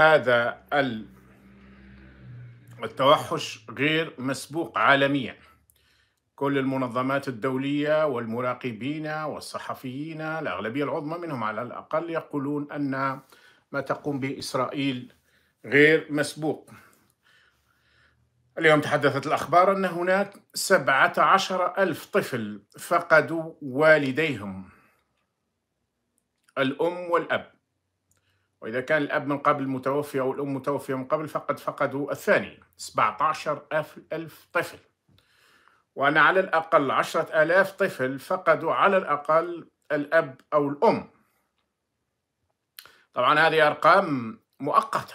هذا التوحش غير مسبوق عالميا كل المنظمات الدولية والمراقبين والصحفيين الأغلبية العظمى منهم على الأقل يقولون أن ما تقوم به إسرائيل غير مسبوق اليوم تحدثت الأخبار أن هناك سبعة عشر ألف طفل فقدوا والديهم الأم والأب وإذا كان الأب من قبل متوفي أو الأم متوفية من قبل فقد فقدوا الثاني 17 ألف طفل وأنا على الأقل عشرة آلاف طفل فقدوا على الأقل الأب أو الأم طبعا هذه أرقام مؤقتة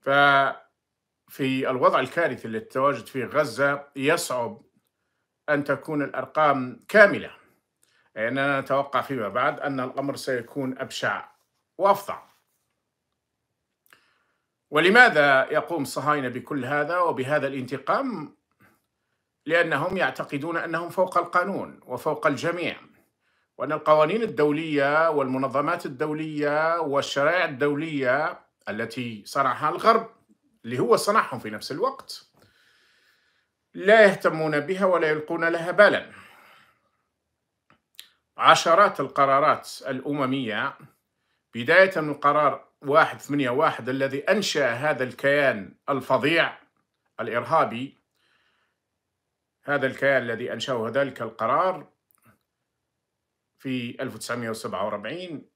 ففي الوضع الكارثي اللي تتواجد فيه غزة يصعب أن تكون الأرقام كاملة لأننا يعني نتوقع فيما بعد أن الأمر سيكون أبشع وأفظع ولماذا يقوم الصهاينة بكل هذا وبهذا الانتقام؟ لأنهم يعتقدون أنهم فوق القانون وفوق الجميع وأن القوانين الدولية والمنظمات الدولية والشرائع الدولية التي صنعها الغرب اللي هو صنعهم في نفس الوقت لا يهتمون بها ولا يلقون لها بالا عشرات القرارات الأممية بداية من قرار 181 الذي أنشأ هذا الكيان الفظيع الإرهابي هذا الكيان الذي أنشأه ذلك القرار في 1947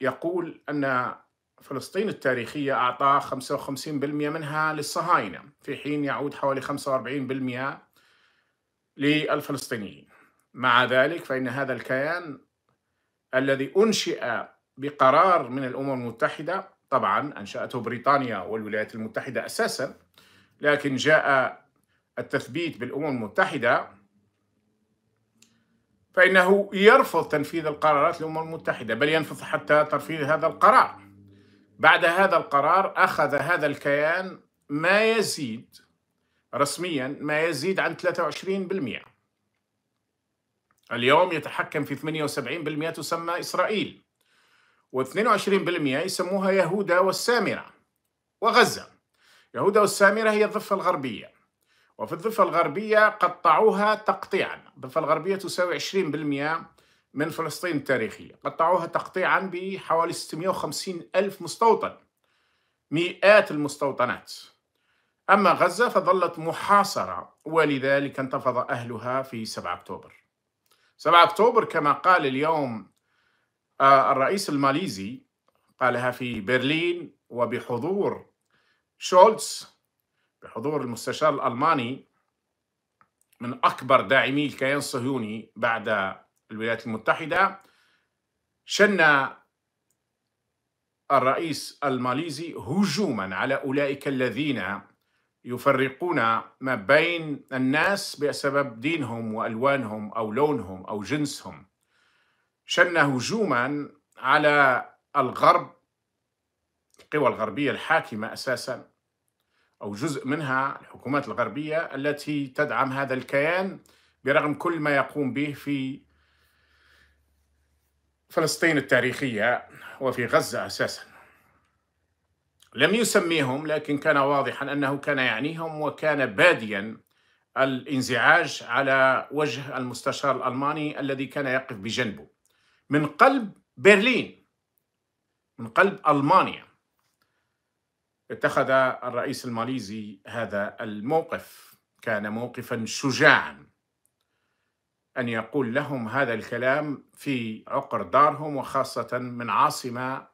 يقول أن فلسطين التاريخية أعطاه 55% منها للصهاينة في حين يعود حوالي 45% للفلسطينيين مع ذلك فإن هذا الكيان الذي أنشئ بقرار من الأمم المتحدة طبعا أنشأته بريطانيا والولايات المتحدة أساسا لكن جاء التثبيت بالأمم المتحدة فإنه يرفض تنفيذ القرارات الأمم المتحدة بل ينفض حتى ترفيذ هذا القرار بعد هذا القرار أخذ هذا الكيان ما يزيد رسميا ما يزيد عن 23% اليوم يتحكم في 78% تسمى إسرائيل و22% يسموها يهودا والسامرة وغزة يهودا والسامرة هي الضفة الغربية وفي الضفة الغربية قطعوها تقطيعا الضفة الغربية تساوي 20% من فلسطين التاريخية قطعوها تقطيعا بحوالي 650 ألف مستوطن مئات المستوطنات أما غزة فظلت محاصرة ولذلك انتفض أهلها في 7 أكتوبر 7 أكتوبر كما قال اليوم آه، الرئيس الماليزي قالها في برلين وبحضور شولتز بحضور المستشار الألماني من أكبر داعمي الكيان الصهيوني بعد الولايات المتحدة شن الرئيس الماليزي هجوما على أولئك الذين يفرقون ما بين الناس بسبب دينهم وألوانهم أو لونهم أو جنسهم شن هجوما على الغرب القوى الغربية الحاكمة أساسا أو جزء منها الحكومات الغربية التي تدعم هذا الكيان برغم كل ما يقوم به في فلسطين التاريخية وفي غزة أساسا لم يسميهم لكن كان واضحا أنه كان يعنيهم وكان باديا الانزعاج على وجه المستشار الألماني الذي كان يقف بجنبه من قلب برلين من قلب ألمانيا اتخذ الرئيس الماليزي هذا الموقف كان موقفا شجاعا أن يقول لهم هذا الكلام في عقر دارهم وخاصة من عاصمة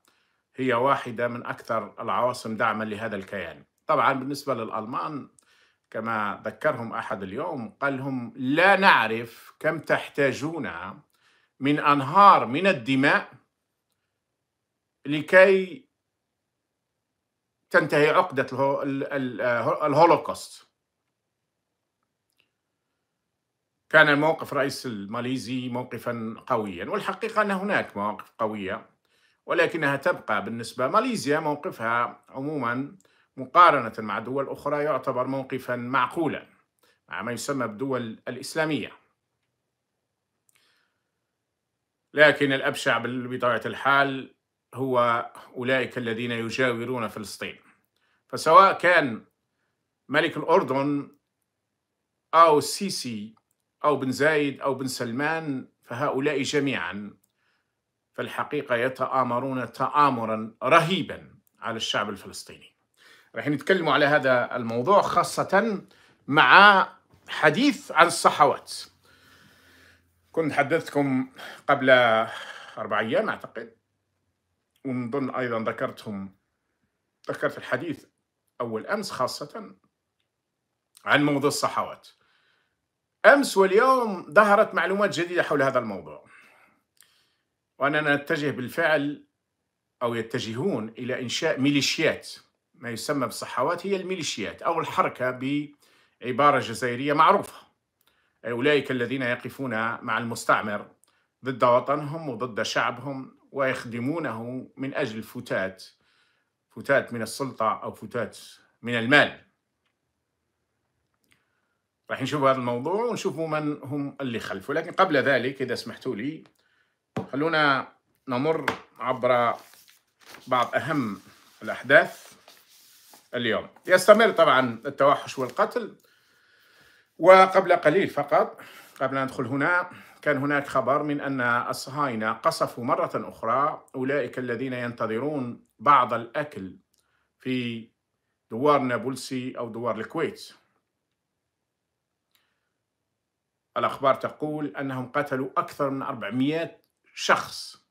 هي واحدة من أكثر العواصم دعما لهذا الكيان طبعا بالنسبة للألمان كما ذكرهم أحد اليوم قال لهم لا نعرف كم تحتاجون من أنهار من الدماء لكي تنتهي عقدة الهولوكوست كان موقف رئيس الماليزي موقفا قويا والحقيقة أن هناك مواقف قوية ولكنها تبقى بالنسبة ماليزيا موقفها عموما مقارنة مع دول أخرى يعتبر موقفا معقولا مع ما يسمى بالدول الإسلامية لكن الأبشع بطبيعة الحال هو أولئك الذين يجاورون فلسطين فسواء كان ملك الأردن أو السيسي أو بن زايد أو بن سلمان فهؤلاء جميعا فالحقيقة يتآمرون تآمرا رهيبا على الشعب الفلسطيني راح نتكلموا على هذا الموضوع خاصة مع حديث عن الصحوات كنت حدثتكم قبل أربع أيام أعتقد ونظن أيضا ذكرتهم ذكرت الحديث أول أمس خاصة عن موضوع الصحوات أمس واليوم ظهرت معلومات جديدة حول هذا الموضوع وأننا نتجه بالفعل أو يتجهون إلى إنشاء ميليشيات ما يسمى بالصحوات هي الميليشيات أو الحركة بعبارة جزائرية معروفة أولئك الذين يقفون مع المستعمر ضد وطنهم وضد شعبهم ويخدمونه من أجل فتات فتات من السلطة أو فتات من المال راح نشوف هذا الموضوع ونشوفوا من هم اللي خلفه لكن قبل ذلك إذا سمحتوا لي خلونا نمر عبر بعض أهم الأحداث اليوم يستمر طبعا التوحش والقتل وقبل قليل فقط قبل أن ندخل هنا كان هناك خبر من أن الصهاينة قصفوا مرة أخرى أولئك الذين ينتظرون بعض الأكل في دوار نابلسي أو دوار الكويت الأخبار تقول أنهم قتلوا أكثر من 400 شخص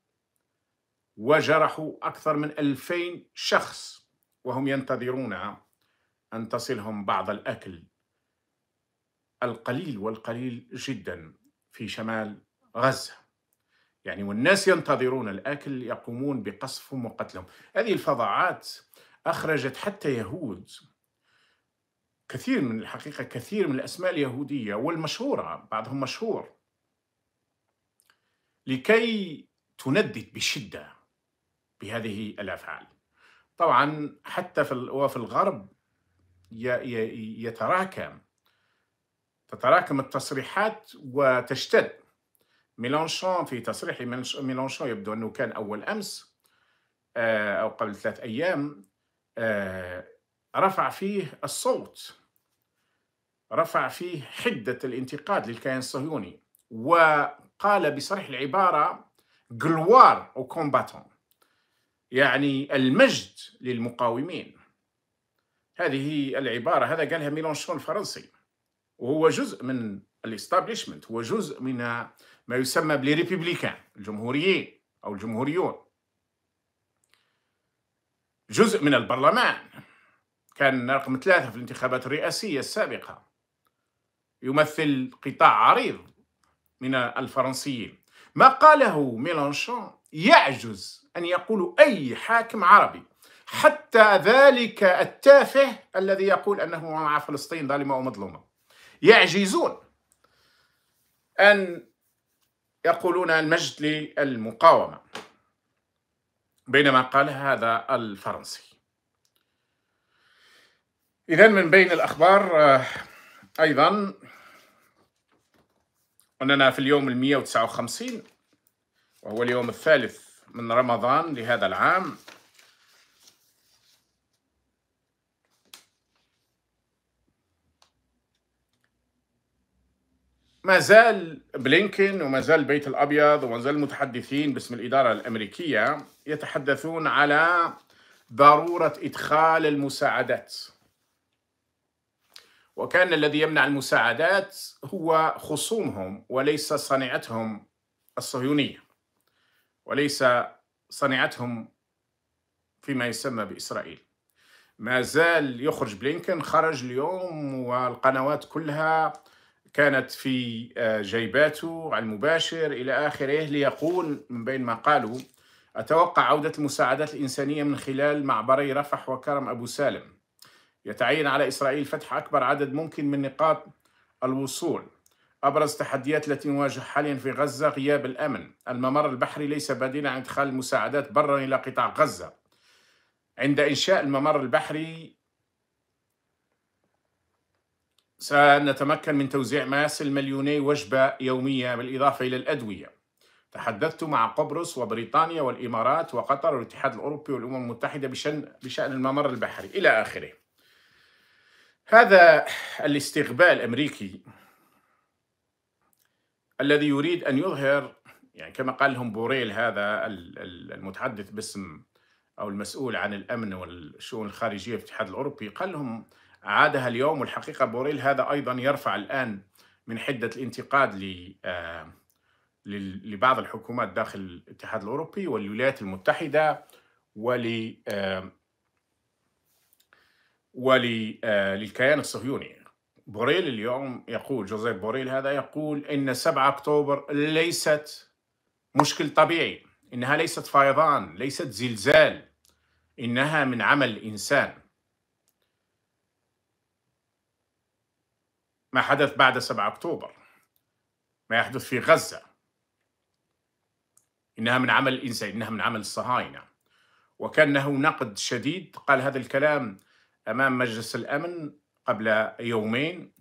وجرحوا أكثر من 2000 شخص وهم ينتظرون أن تصلهم بعض الأكل القليل والقليل جدا في شمال غزة يعني والناس ينتظرون الأكل يقومون بقصفهم وقتلهم هذه الفظاعات أخرجت حتى يهود كثير من الحقيقة كثير من الأسماء اليهودية والمشهورة بعضهم مشهور لكي تندد بشدة بهذه الأفعال طبعا حتى في وفي الغرب يتراكم تتراكم التصريحات وتشتد ميلانشون في تصريح ميلانشون يبدو أنه كان أول أمس آه، أو قبل ثلاث أيام آه، رفع فيه الصوت رفع فيه حدة الانتقاد للكيان الصهيوني وقال بصريح العبارة غلوار أو كومباتون يعني المجد للمقاومين هذه العبارة هذا قالها ميلانشون الفرنسي وهو جزء من الاستابليشمنت هو جزء من ما يسمى بالريببليكان الجمهوريين أو الجمهوريون جزء من البرلمان كان رقم ثلاثة في الانتخابات الرئاسية السابقة يمثل قطاع عريض من الفرنسيين ما قاله ميلانشون يعجز أن يقول أي حاكم عربي حتى ذلك التافه الذي يقول أنه مع فلسطين ظالمة ومظلومة يعجزون أن يقولون المجد للمقاومة بينما قال هذا الفرنسي إذا من بين الأخبار آه، أيضا أننا في اليوم المية وتسعة وخمسين وهو اليوم الثالث من رمضان لهذا العام ما زال بلينكن وما زال البيت الابيض وما زال المتحدثين باسم الاداره الامريكيه يتحدثون على ضروره ادخال المساعدات. وكان الذي يمنع المساعدات هو خصومهم وليس صنيعتهم الصهيونيه. وليس صنيعتهم فيما يسمى باسرائيل. ما زال يخرج بلينكن خرج اليوم والقنوات كلها كانت في آه، جيباته على المباشر إلى آخره ليقول من بين ما قالوا أتوقع عودة المساعدات الإنسانية من خلال معبري رفح وكرم أبو سالم يتعين على إسرائيل فتح أكبر عدد ممكن من نقاط الوصول أبرز التحديات التي نواجه حاليا في غزة غياب الأمن الممر البحري ليس بديلا عن إدخال المساعدات برا إلى قطاع غزة عند إنشاء الممر البحري سنتمكن من توزيع ماس المليوني وجبة يومية بالإضافة إلى الأدوية تحدثت مع قبرص وبريطانيا والإمارات وقطر والاتحاد الأوروبي والأمم المتحدة بشأن, بشأن الممر البحري إلى آخره هذا الاستقبال الأمريكي الذي يريد أن يظهر يعني كما قال لهم بوريل هذا المتحدث باسم أو المسؤول عن الأمن والشؤون الخارجية في الاتحاد الأوروبي قال لهم عادها اليوم والحقيقة بوريل هذا أيضا يرفع الآن من حدة الانتقاد آه، لبعض الحكومات داخل الاتحاد الأوروبي والولايات المتحدة ول آه، وللكيان آه، الصهيوني بوريل اليوم يقول جوزيف بوريل هذا يقول إن 7 أكتوبر ليست مشكل طبيعي إنها ليست فيضان ليست زلزال إنها من عمل الإنسان ما حدث بعد 7 أكتوبر ما يحدث في غزة إنها من عمل الإنسان إنها من عمل الصهاينة وكان له نقد شديد قال هذا الكلام أمام مجلس الأمن قبل يومين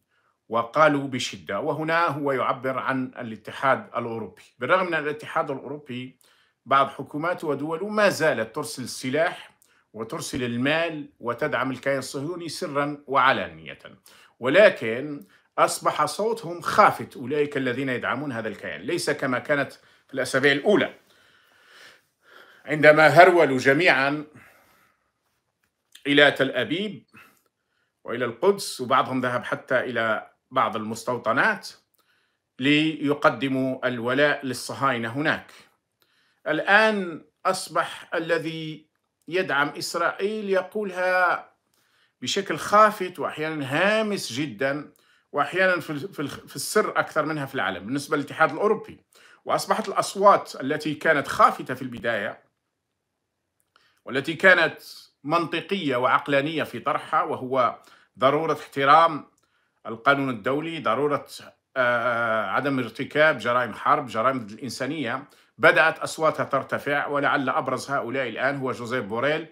وقالوا بشدة وهنا هو يعبر عن الاتحاد الأوروبي بالرغم من الاتحاد الأوروبي بعض حكومات ودوله ما زالت ترسل السلاح وترسل المال وتدعم الكيان الصهيوني سرا وعلانية ولكن أصبح صوتهم خافت أولئك الذين يدعمون هذا الكيان ليس كما كانت في الأسابيع الأولى عندما هرولوا جميعا إلى تل أبيب وإلى القدس وبعضهم ذهب حتى إلى بعض المستوطنات ليقدموا الولاء للصهاينة هناك الآن أصبح الذي يدعم إسرائيل يقولها بشكل خافت وأحيانا هامس جدا واحيانا في, في السر اكثر منها في العلن بالنسبه للاتحاد الاوروبي واصبحت الاصوات التي كانت خافته في البدايه والتي كانت منطقيه وعقلانيه في طرحها وهو ضروره احترام القانون الدولي ضروره آه، عدم ارتكاب جرائم حرب جرائم ضد الانسانيه بدات اصواتها ترتفع ولعل ابرز هؤلاء الان هو جوزيف بوريل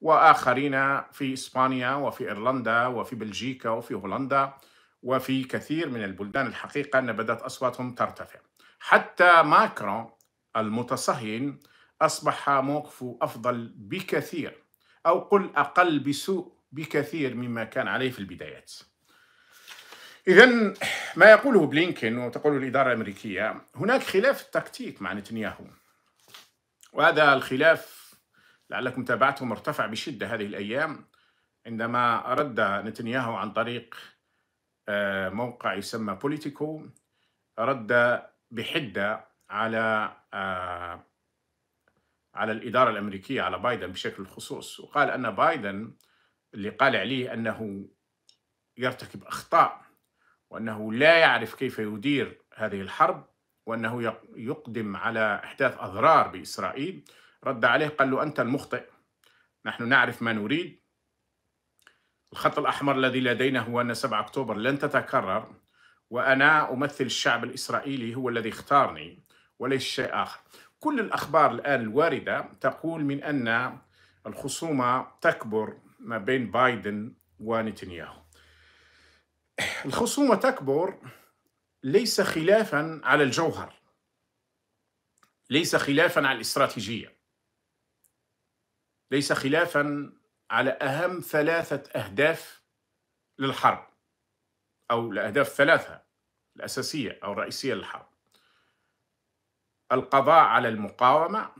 واخرين في اسبانيا وفي ايرلندا وفي بلجيكا وفي هولندا وفي كثير من البلدان الحقيقة أن بدأت أصواتهم ترتفع حتى ماكرون المتصهين أصبح موقفه أفضل بكثير أو قل أقل بسوء بكثير مما كان عليه في البدايات إذا ما يقوله بلينكن وتقوله الإدارة الأمريكية هناك خلاف تكتيك مع نتنياهو وهذا الخلاف لعلكم تابعتم ارتفع بشدة هذه الأيام عندما رد نتنياهو عن طريق آه، موقع يسمى بوليتيكو رد بحدة على آه، على الإدارة الأمريكية على بايدن بشكل خصوص وقال أن بايدن اللي قال عليه أنه يرتكب أخطاء وأنه لا يعرف كيف يدير هذه الحرب وأنه يقدم على إحداث أضرار بإسرائيل رد عليه قال له أنت المخطئ نحن نعرف ما نريد الخط الأحمر الذي لدينا هو أن 7 أكتوبر لن تتكرر وأنا أمثل الشعب الإسرائيلي هو الذي اختارني وليس شيء آخر كل الأخبار الآن الواردة تقول من أن الخصومة تكبر ما بين بايدن ونتنياهو الخصومة تكبر ليس خلافا على الجوهر ليس خلافا على الاستراتيجية ليس خلافا على أهم ثلاثة أهداف للحرب أو الأهداف الثلاثة الأساسية أو الرئيسية للحرب القضاء على المقاومة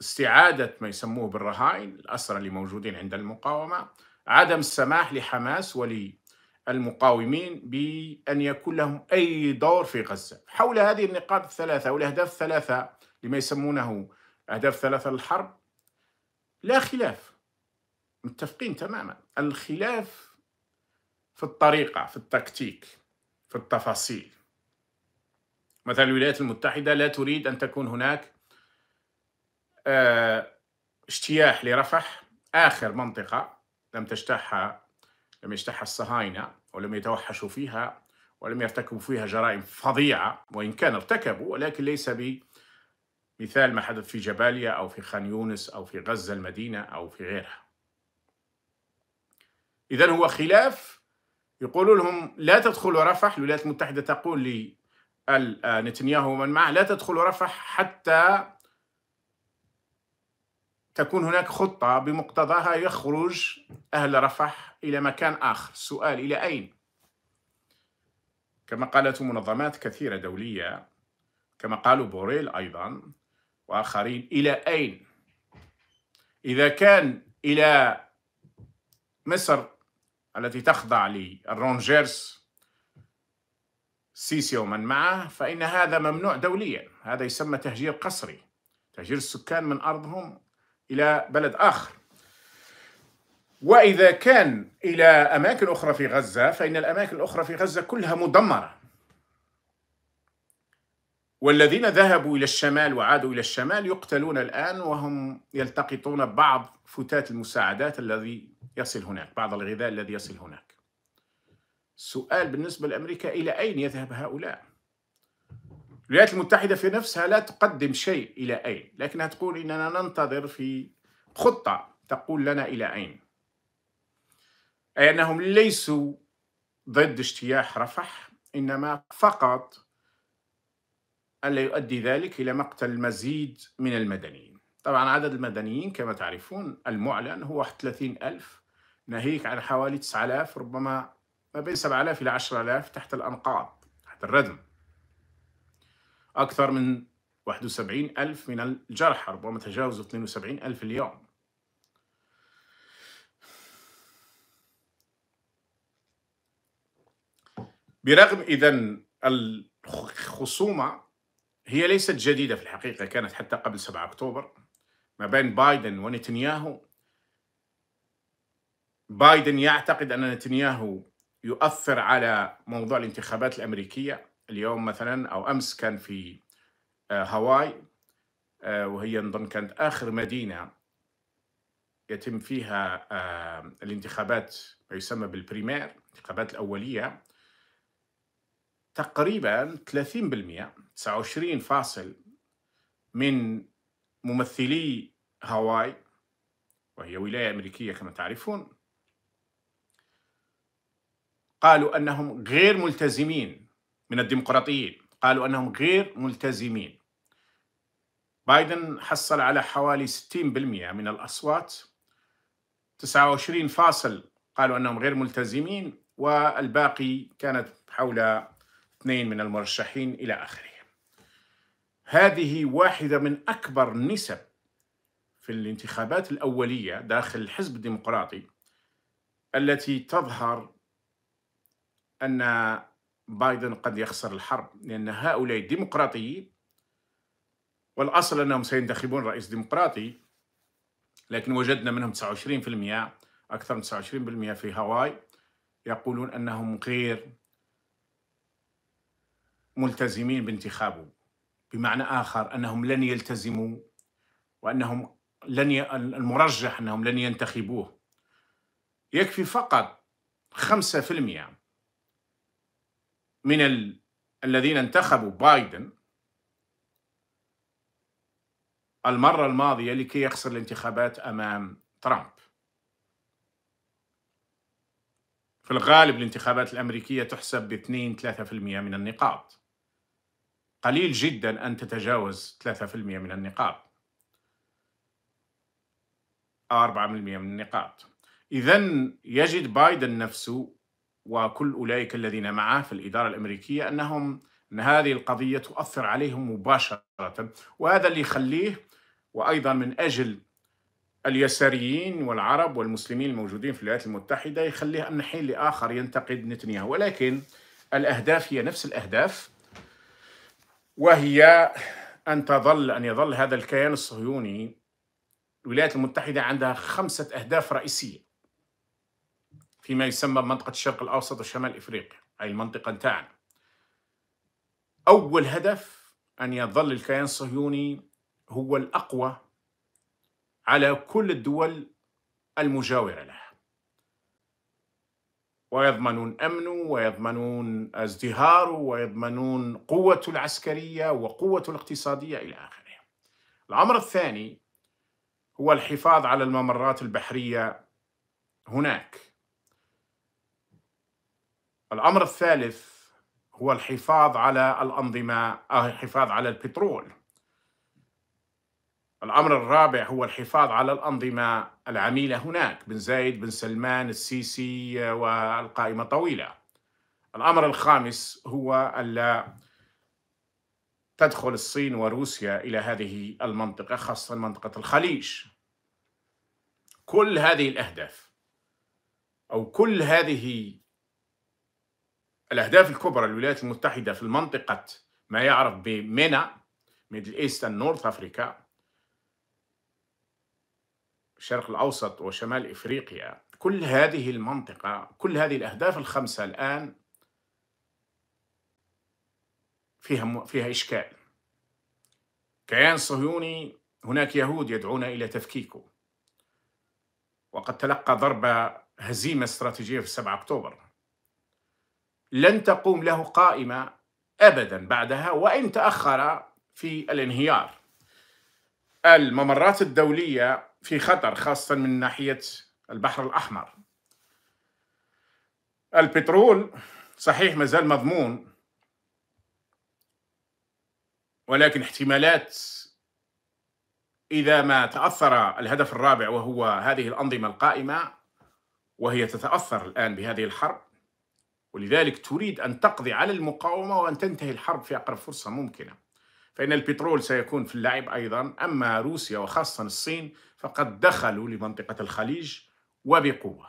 استعادة ما يسموه بالرهائن الأسرى اللي موجودين عند المقاومة عدم السماح لحماس وللمقاومين بأن يكون لهم أي دور في غزة حول هذه النقاط الثلاثة أو الأهداف الثلاثة لما يسمونه أهداف ثلاثة للحرب لا خلاف متفقين تماما الخلاف في الطريقة في التكتيك في التفاصيل مثلا الولايات المتحدة لا تريد أن تكون هناك آه، اجتياح لرفح آخر منطقة لم تجتاحها لم يجتاحها الصهاينة ولم يتوحشوا فيها ولم يرتكبوا فيها جرائم فظيعة وإن كان ارتكبوا ولكن ليس بمثال ما حدث في جباليا أو في خان يونس أو في غزة المدينة أو في غيرها إذا هو خلاف يقولوا لهم لا تدخلوا رفح الولايات المتحدة تقول لنتنياهو آه، ومن معه لا تدخلوا رفح حتى تكون هناك خطة بمقتضاها يخرج أهل رفح إلى مكان آخر سؤال إلى أين؟ كما قالت منظمات كثيرة دولية كما قالوا بوريل أيضا وآخرين إلى أين؟ إذا كان إلى مصر التي تخضع للرونجيرس سيسي ومن معه فإن هذا ممنوع دوليا هذا يسمى تهجير قسري تهجير السكان من أرضهم إلى بلد آخر وإذا كان إلى أماكن أخرى في غزة فإن الأماكن الأخرى في غزة كلها مدمرة والذين ذهبوا إلى الشمال وعادوا إلى الشمال يقتلون الآن وهم يلتقطون بعض فتات المساعدات الذي يصل هناك بعض الغذاء الذي يصل هناك السؤال بالنسبة لأمريكا إلى أين يذهب هؤلاء الولايات المتحدة في نفسها لا تقدم شيء إلى أين لكنها تقول إننا ننتظر في خطة تقول لنا إلى أين أي أنهم ليسوا ضد اجتياح رفح إنما فقط ألا يؤدي ذلك إلى مقتل المزيد من المدنيين طبعا عدد المدنيين كما تعرفون المعلن هو 30 ألف ناهيك عن حوالي 9000 ربما ما بين 7000 إلى 10000 تحت الأنقاض تحت الردم أكثر من 71000 من الجرحى ربما تجاوزوا 72000 اليوم برغم إذا الخصومة هي ليست جديدة في الحقيقة كانت حتى قبل 7 أكتوبر ما بين بايدن ونتنياهو بايدن يعتقد أن نتنياهو يؤثر على موضوع الانتخابات الأمريكية اليوم مثلا أو أمس كان في آه، هاواي آه، وهي نظن كانت آخر مدينة يتم فيها آه، الانتخابات ما يسمى بالبريمير الانتخابات الأولية تقريبا 30% 29 فاصل من ممثلي هاواي وهي ولاية أمريكية كما تعرفون قالوا انهم غير ملتزمين من الديمقراطيين قالوا انهم غير ملتزمين بايدن حصل على حوالي 60% من الاصوات 29 فاصل قالوا انهم غير ملتزمين والباقي كانت حول اثنين من المرشحين الى اخره هذه واحده من اكبر النسب في الانتخابات الاوليه داخل الحزب الديمقراطي التي تظهر أن بايدن قد يخسر الحرب لأن هؤلاء الديمقراطيين والأصل أنهم سينتخبون رئيس ديمقراطي لكن وجدنا منهم 29% أكثر من 29% في هاواي يقولون أنهم غير ملتزمين بانتخابه بمعنى آخر أنهم لن يلتزموا وأنهم لن ي... المرجح أنهم لن ينتخبوه يكفي فقط 5% من ال... الذين انتخبوا بايدن المرة الماضية لكي يخسر الانتخابات أمام ترامب في الغالب الانتخابات الأمريكية تحسب ب 2-3% من النقاط قليل جدا أن تتجاوز 3% من النقاط أو 4% من النقاط إذا يجد بايدن نفسه وكل أولئك الذين معه في الإدارة الأمريكية أنهم أن هذه القضية تؤثر عليهم مباشرة وهذا اللي يخليه وأيضا من أجل اليساريين والعرب والمسلمين الموجودين في الولايات المتحدة يخليه أن حين لآخر ينتقد نتنياهو ولكن الأهداف هي نفس الأهداف وهي أن تظل أن يظل هذا الكيان الصهيوني الولايات المتحدة عندها خمسة أهداف رئيسية فيما يسمى بمنطقة الشرق الأوسط وشمال إفريقيا أي المنطقة تاعنا أول هدف أن يظل الكيان الصهيوني هو الأقوى على كل الدول المجاورة له ويضمنون أمنه ويضمنون ازدهاره ويضمنون قوته العسكرية وقوته الاقتصادية إلى آخره الأمر الثاني هو الحفاظ على الممرات البحرية هناك الأمر الثالث هو الحفاظ على الأنظمة أو الحفاظ على البترول الأمر الرابع هو الحفاظ على الأنظمة العميلة هناك بن زايد بن سلمان السيسي والقائمة طويلة الأمر الخامس هو ألا تدخل الصين وروسيا إلى هذه المنطقة خاصة منطقة الخليج كل هذه الأهداف أو كل هذه الأهداف الكبرى للولايات المتحدة في منطقة ما يعرف بمينا ميدل إيست نورث أفريكا الشرق الأوسط وشمال إفريقيا كل هذه المنطقة كل هذه الأهداف الخمسة الآن فيها فيها إشكال كيان صهيوني هناك يهود يدعون إلى تفكيكه وقد تلقى ضربة هزيمة استراتيجية في 7 أكتوبر لن تقوم له قائمة أبدا بعدها وإن تأخر في الانهيار الممرات الدولية في خطر خاصة من ناحية البحر الأحمر البترول صحيح مازال مضمون ولكن احتمالات إذا ما تأثر الهدف الرابع وهو هذه الأنظمة القائمة وهي تتأثر الآن بهذه الحرب ولذلك تريد أن تقضي على المقاومة وأن تنتهي الحرب في أقرب فرصة ممكنة فإن البترول سيكون في اللعب أيضا أما روسيا وخاصة الصين فقد دخلوا لمنطقة الخليج وبقوة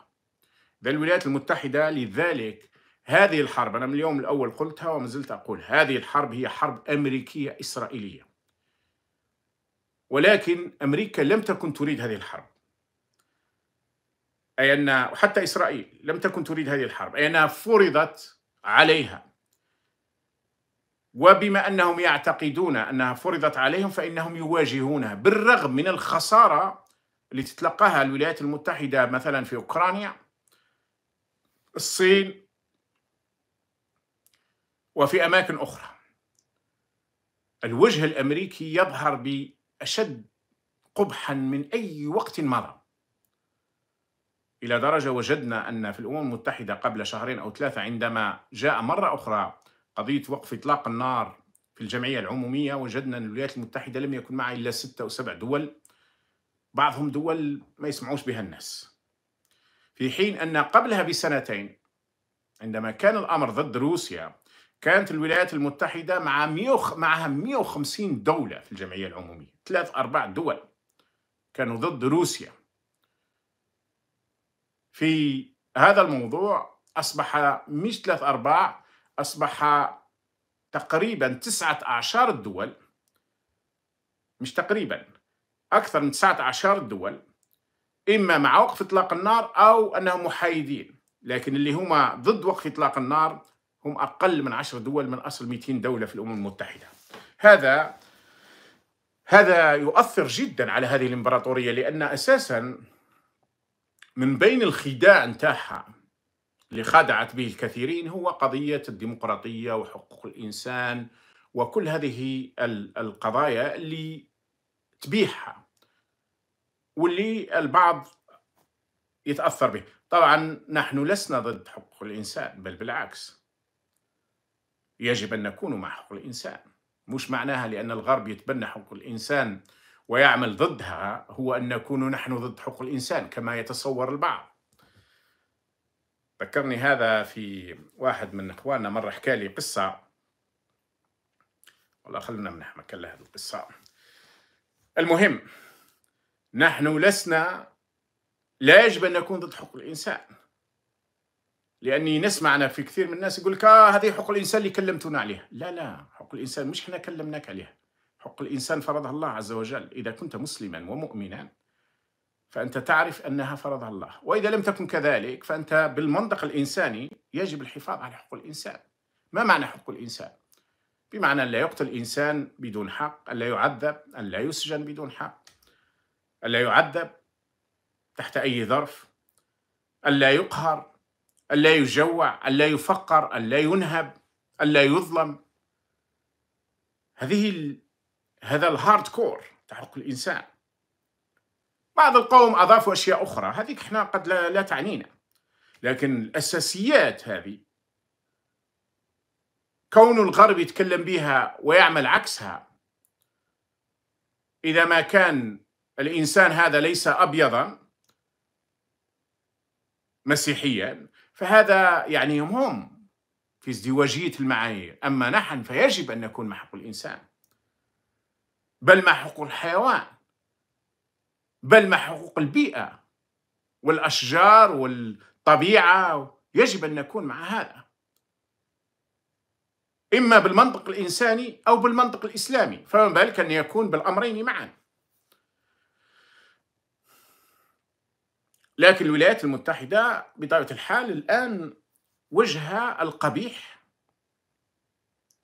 ذا الولايات المتحدة لذلك هذه الحرب أنا من اليوم الأول قلتها وما زلت أقول هذه الحرب هي حرب أمريكية إسرائيلية ولكن أمريكا لم تكن تريد هذه الحرب أي أن وحتى إسرائيل لم تكن تريد هذه الحرب أي أنها فرضت عليها وبما أنهم يعتقدون أنها فرضت عليهم فإنهم يواجهونها بالرغم من الخسارة اللي تتلقاها الولايات المتحدة مثلا في أوكرانيا الصين وفي أماكن أخرى الوجه الأمريكي يظهر بأشد قبحا من أي وقت مضى إلى درجة وجدنا أن في الأمم المتحدة قبل شهرين أو ثلاثة عندما جاء مرة أخرى قضية وقف إطلاق النار في الجمعية العمومية وجدنا أن الولايات المتحدة لم يكن معها إلا ستة أو سبع دول بعضهم دول ما يسمعوش بها الناس في حين أن قبلها بسنتين عندما كان الأمر ضد روسيا كانت الولايات المتحدة مع ميوخ معها 150 دولة في الجمعية العمومية ثلاث أربع دول كانوا ضد روسيا في هذا الموضوع أصبح مش ثلاث أرباع أصبح تقريبا تسعة أعشار الدول مش تقريبا أكثر من تسعة أعشار الدول إما مع وقف إطلاق النار أو أنهم محايدين لكن اللي هما ضد وقف إطلاق النار هم أقل من عشر دول من أصل 200 دولة في الأمم المتحدة هذا هذا يؤثر جدا على هذه الإمبراطورية لأن أساسا من بين الخداع نتاعها اللي خدعت به الكثيرين هو قضية الديمقراطية وحقوق الإنسان وكل هذه القضايا اللي تبيحها واللي البعض يتأثر به طبعا نحن لسنا ضد حقوق الإنسان بل بالعكس يجب أن نكون مع حقوق الإنسان مش معناها لأن الغرب يتبنى حقوق الإنسان ويعمل ضدها هو أن نكون نحن ضد حقوق الإنسان كما يتصور البعض ذكرني هذا في واحد من إخواننا مرة حكى لي قصة والله خلنا من ما هذه القصة المهم نحن لسنا لا يجب أن نكون ضد حقوق الإنسان لاني نسمعنا في كثير من الناس يقول لك آه هذه حقوق الانسان اللي كلمتونا عليها لا لا حقوق الانسان مش احنا كلمناك عليها حق الإنسان فرضها الله عز وجل إذا كنت مسلما ومؤمنا فأنت تعرف أنها فرضها الله وإذا لم تكن كذلك فأنت بالمنطق الإنساني يجب الحفاظ على حقوق الإنسان ما معنى حقوق الإنسان؟ بمعنى أن لا يقتل إنسان بدون حق أن لا يعذب أن لا يسجن بدون حق أن لا يعذب تحت أي ظرف أن لا يقهر أن لا يجوع أن لا يفقر أن لا ينهب أن لا يظلم هذه هذا الهارد كور تعرق الانسان بعض القوم اضافوا اشياء اخرى هذيك احنا قد لا, لا تعنينا لكن الاساسيات هذه كون الغرب يتكلم بها ويعمل عكسها اذا ما كان الانسان هذا ليس ابيضا مسيحيا فهذا يعنيهم هم في ازدواجيه المعايير اما نحن فيجب ان نكون محق الانسان بل مع حقوق الحيوان بل مع حقوق البيئة والأشجار والطبيعة يجب أن نكون مع هذا إما بالمنطق الإنساني أو بالمنطق الإسلامي فما بالك أن يكون بالأمرين معا لكن الولايات المتحدة بطبيعة الحال الآن وجهها القبيح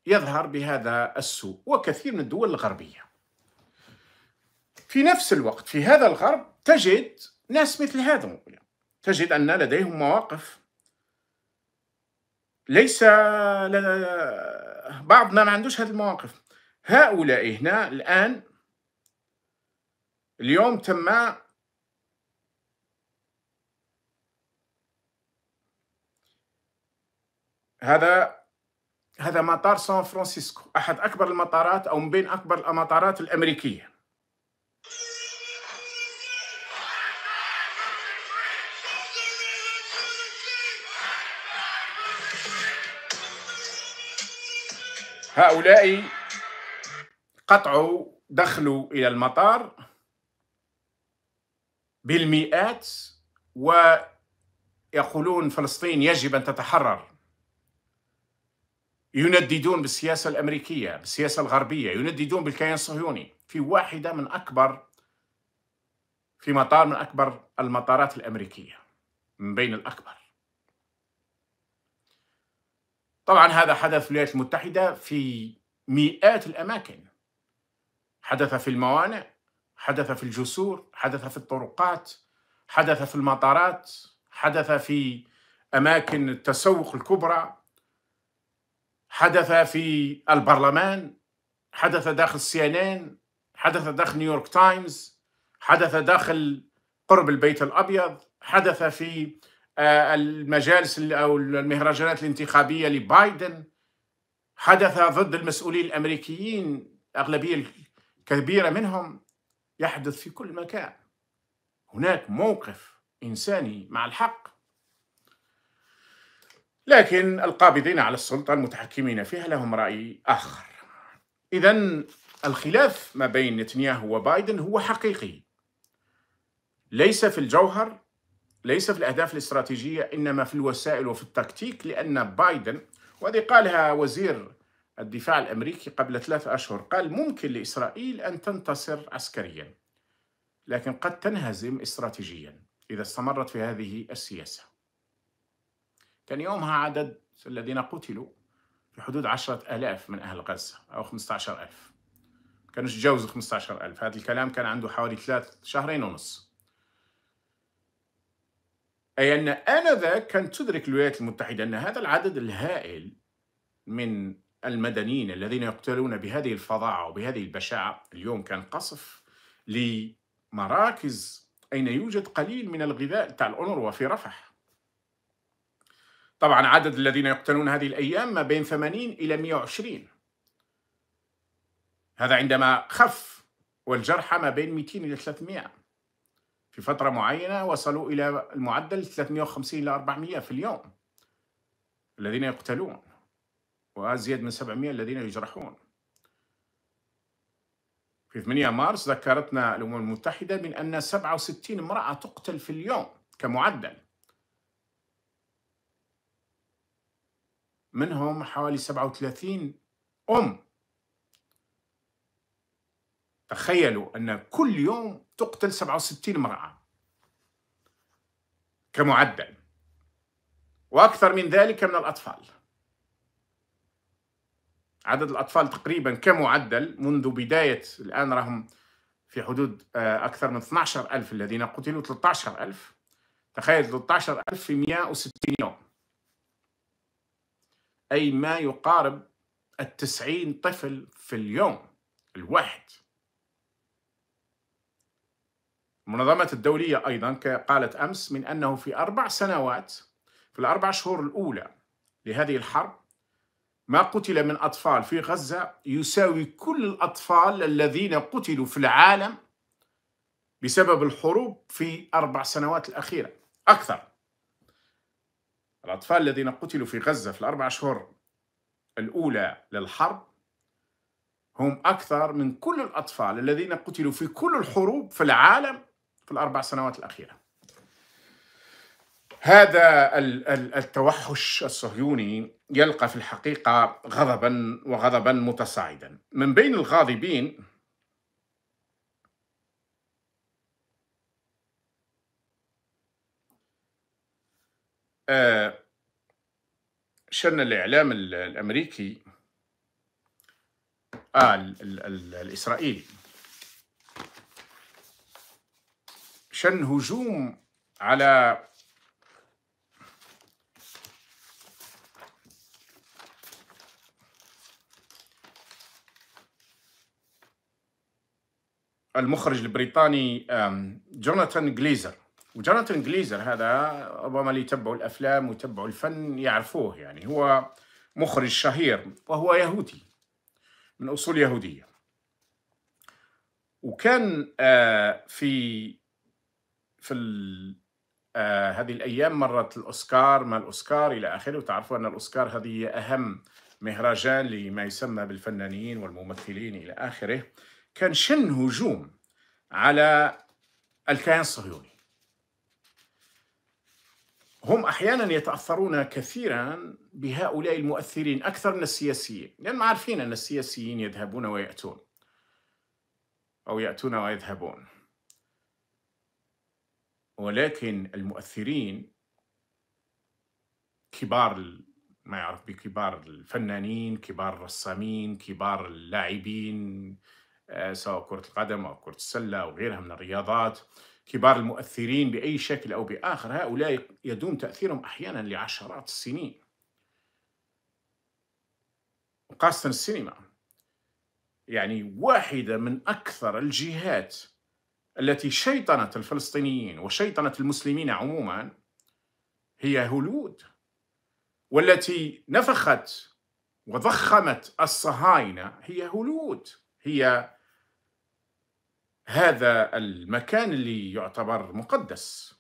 يظهر بهذا السوء وكثير من الدول الغربيه في نفس الوقت في هذا الغرب تجد ناس مثل هذا تجد أن لديهم مواقف ليس بعضنا ما عندوش هذه المواقف هؤلاء هنا الآن اليوم تم هذا هذا مطار سان فرانسيسكو احد اكبر المطارات او من بين اكبر المطارات الامريكيه هؤلاء قطعوا دخلوا إلى المطار بالمئات ويقولون فلسطين يجب أن تتحرر ينددون بالسياسة الأمريكية بالسياسة الغربية ينددون بالكيان الصهيوني في واحدة من أكبر في مطار من أكبر المطارات الأمريكية من بين الأكبر طبعا هذا حدث في الولايات المتحدة في مئات الأماكن حدث في الموانئ حدث في الجسور حدث في الطرقات حدث في المطارات حدث في أماكن التسوق الكبرى حدث في البرلمان حدث داخل سيانين ان ان حدث داخل نيويورك تايمز حدث داخل قرب البيت الابيض حدث في آه، المجالس او المهرجانات الانتخابيه لبايدن حدث ضد المسؤولين الامريكيين اغلبيه كبيره منهم يحدث في كل مكان هناك موقف انساني مع الحق لكن القابضين على السلطه المتحكمين فيها لهم راي اخر اذا الخلاف ما بين نتنياهو وبايدن هو حقيقي ليس في الجوهر ليس في الأهداف الاستراتيجية إنما في الوسائل وفي التكتيك لأن بايدن وهذه قالها وزير الدفاع الأمريكي قبل ثلاثة أشهر قال ممكن لإسرائيل أن تنتصر عسكريا لكن قد تنهزم استراتيجيا إذا استمرت في هذه السياسة كان يومها عدد الذين قتلوا في حدود عشرة ألاف من أهل غزة أو خمسة عشر ألف كانوا تجاوزوا خمسة عشر ألف هذا الكلام كان عنده حوالي ثلاث شهرين ونص أي أن آنذاك كانت تدرك الولايات المتحدة أن هذا العدد الهائل من المدنيين الذين يقتلون بهذه الفظاعة وبهذه البشاعة اليوم كان قصف لمراكز أين يوجد قليل من الغذاء تاع الأونروا في رفح طبعا عدد الذين يقتلون هذه الأيام ما بين 80 إلى 120 هذا عندما خف والجرحى ما بين 200 إلى 300 في فترة معينة وصلوا إلى المعدل 350 إلى 400 في اليوم الذين يقتلون وأزيد من 700 الذين يجرحون في 8 مارس ذكرتنا الأمم المتحدة من أن 67 امرأة تقتل في اليوم كمعدل منهم حوالي 37 أم تخيلوا أن كل يوم تقتل 67 امرأة كمعدل وأكثر من ذلك من الأطفال عدد الأطفال تقريبا كمعدل منذ بداية الآن راهم في حدود آه، أكثر من 12 ألف الذين قتلوا 13 ألف تخيل 13 ألف في 160 يوم أي ما يقارب التسعين طفل في اليوم الواحد المنظمة الدولية أيضا قالت أمس من أنه في أربع سنوات في الأربع شهور الأولى لهذه الحرب ما قتل من أطفال في غزة يساوي كل الأطفال الذين قتلوا في العالم بسبب الحروب في أربع سنوات الأخيرة أكثر الأطفال الذين قتلوا في غزة في الأربع شهور الأولى للحرب هم أكثر من كل الأطفال الذين قتلوا في كل الحروب في العالم في الأربع سنوات الأخيرة هذا التوحش الصهيوني يلقى في الحقيقة غضبا وغضبا متصاعدا من بين الغاضبين آه، شن الإعلام الأمريكي آه الإسرائيلي شن هجوم على المخرج البريطاني جوناثان جليزر وجوناثان جليزر هذا ربما اللي يتبعوا الافلام ويتبعوا الفن يعرفوه يعني هو مخرج شهير وهو يهودي من اصول يهوديه وكان آه، في في آه هذه الايام مرت الاوسكار ما الاوسكار الى اخره وتعرفوا ان الاوسكار هذه هي اهم مهرجان لما يسمى بالفنانين والممثلين الى اخره كان شن هجوم على الكيان الصهيوني هم احيانا يتاثرون كثيرا بهؤلاء المؤثرين اكثر من السياسيين لان عارفين ان السياسيين يذهبون وياتون او ياتون ويذهبون ولكن المؤثرين كبار ما يعرف بكبار الفنانين كبار الرسامين كبار اللاعبين آه، سواء كرة القدم أو كرة السلة أو غيرها من الرياضات كبار المؤثرين بأي شكل أو بآخر هؤلاء يدوم تأثيرهم أحيانا لعشرات السنين وخاصة السينما يعني واحدة من أكثر الجهات التي شيطنت الفلسطينيين وشيطنت المسلمين عموما هي هولود والتي نفخت وضخمت الصهاينه هي هولود هي هذا المكان اللي يعتبر مقدس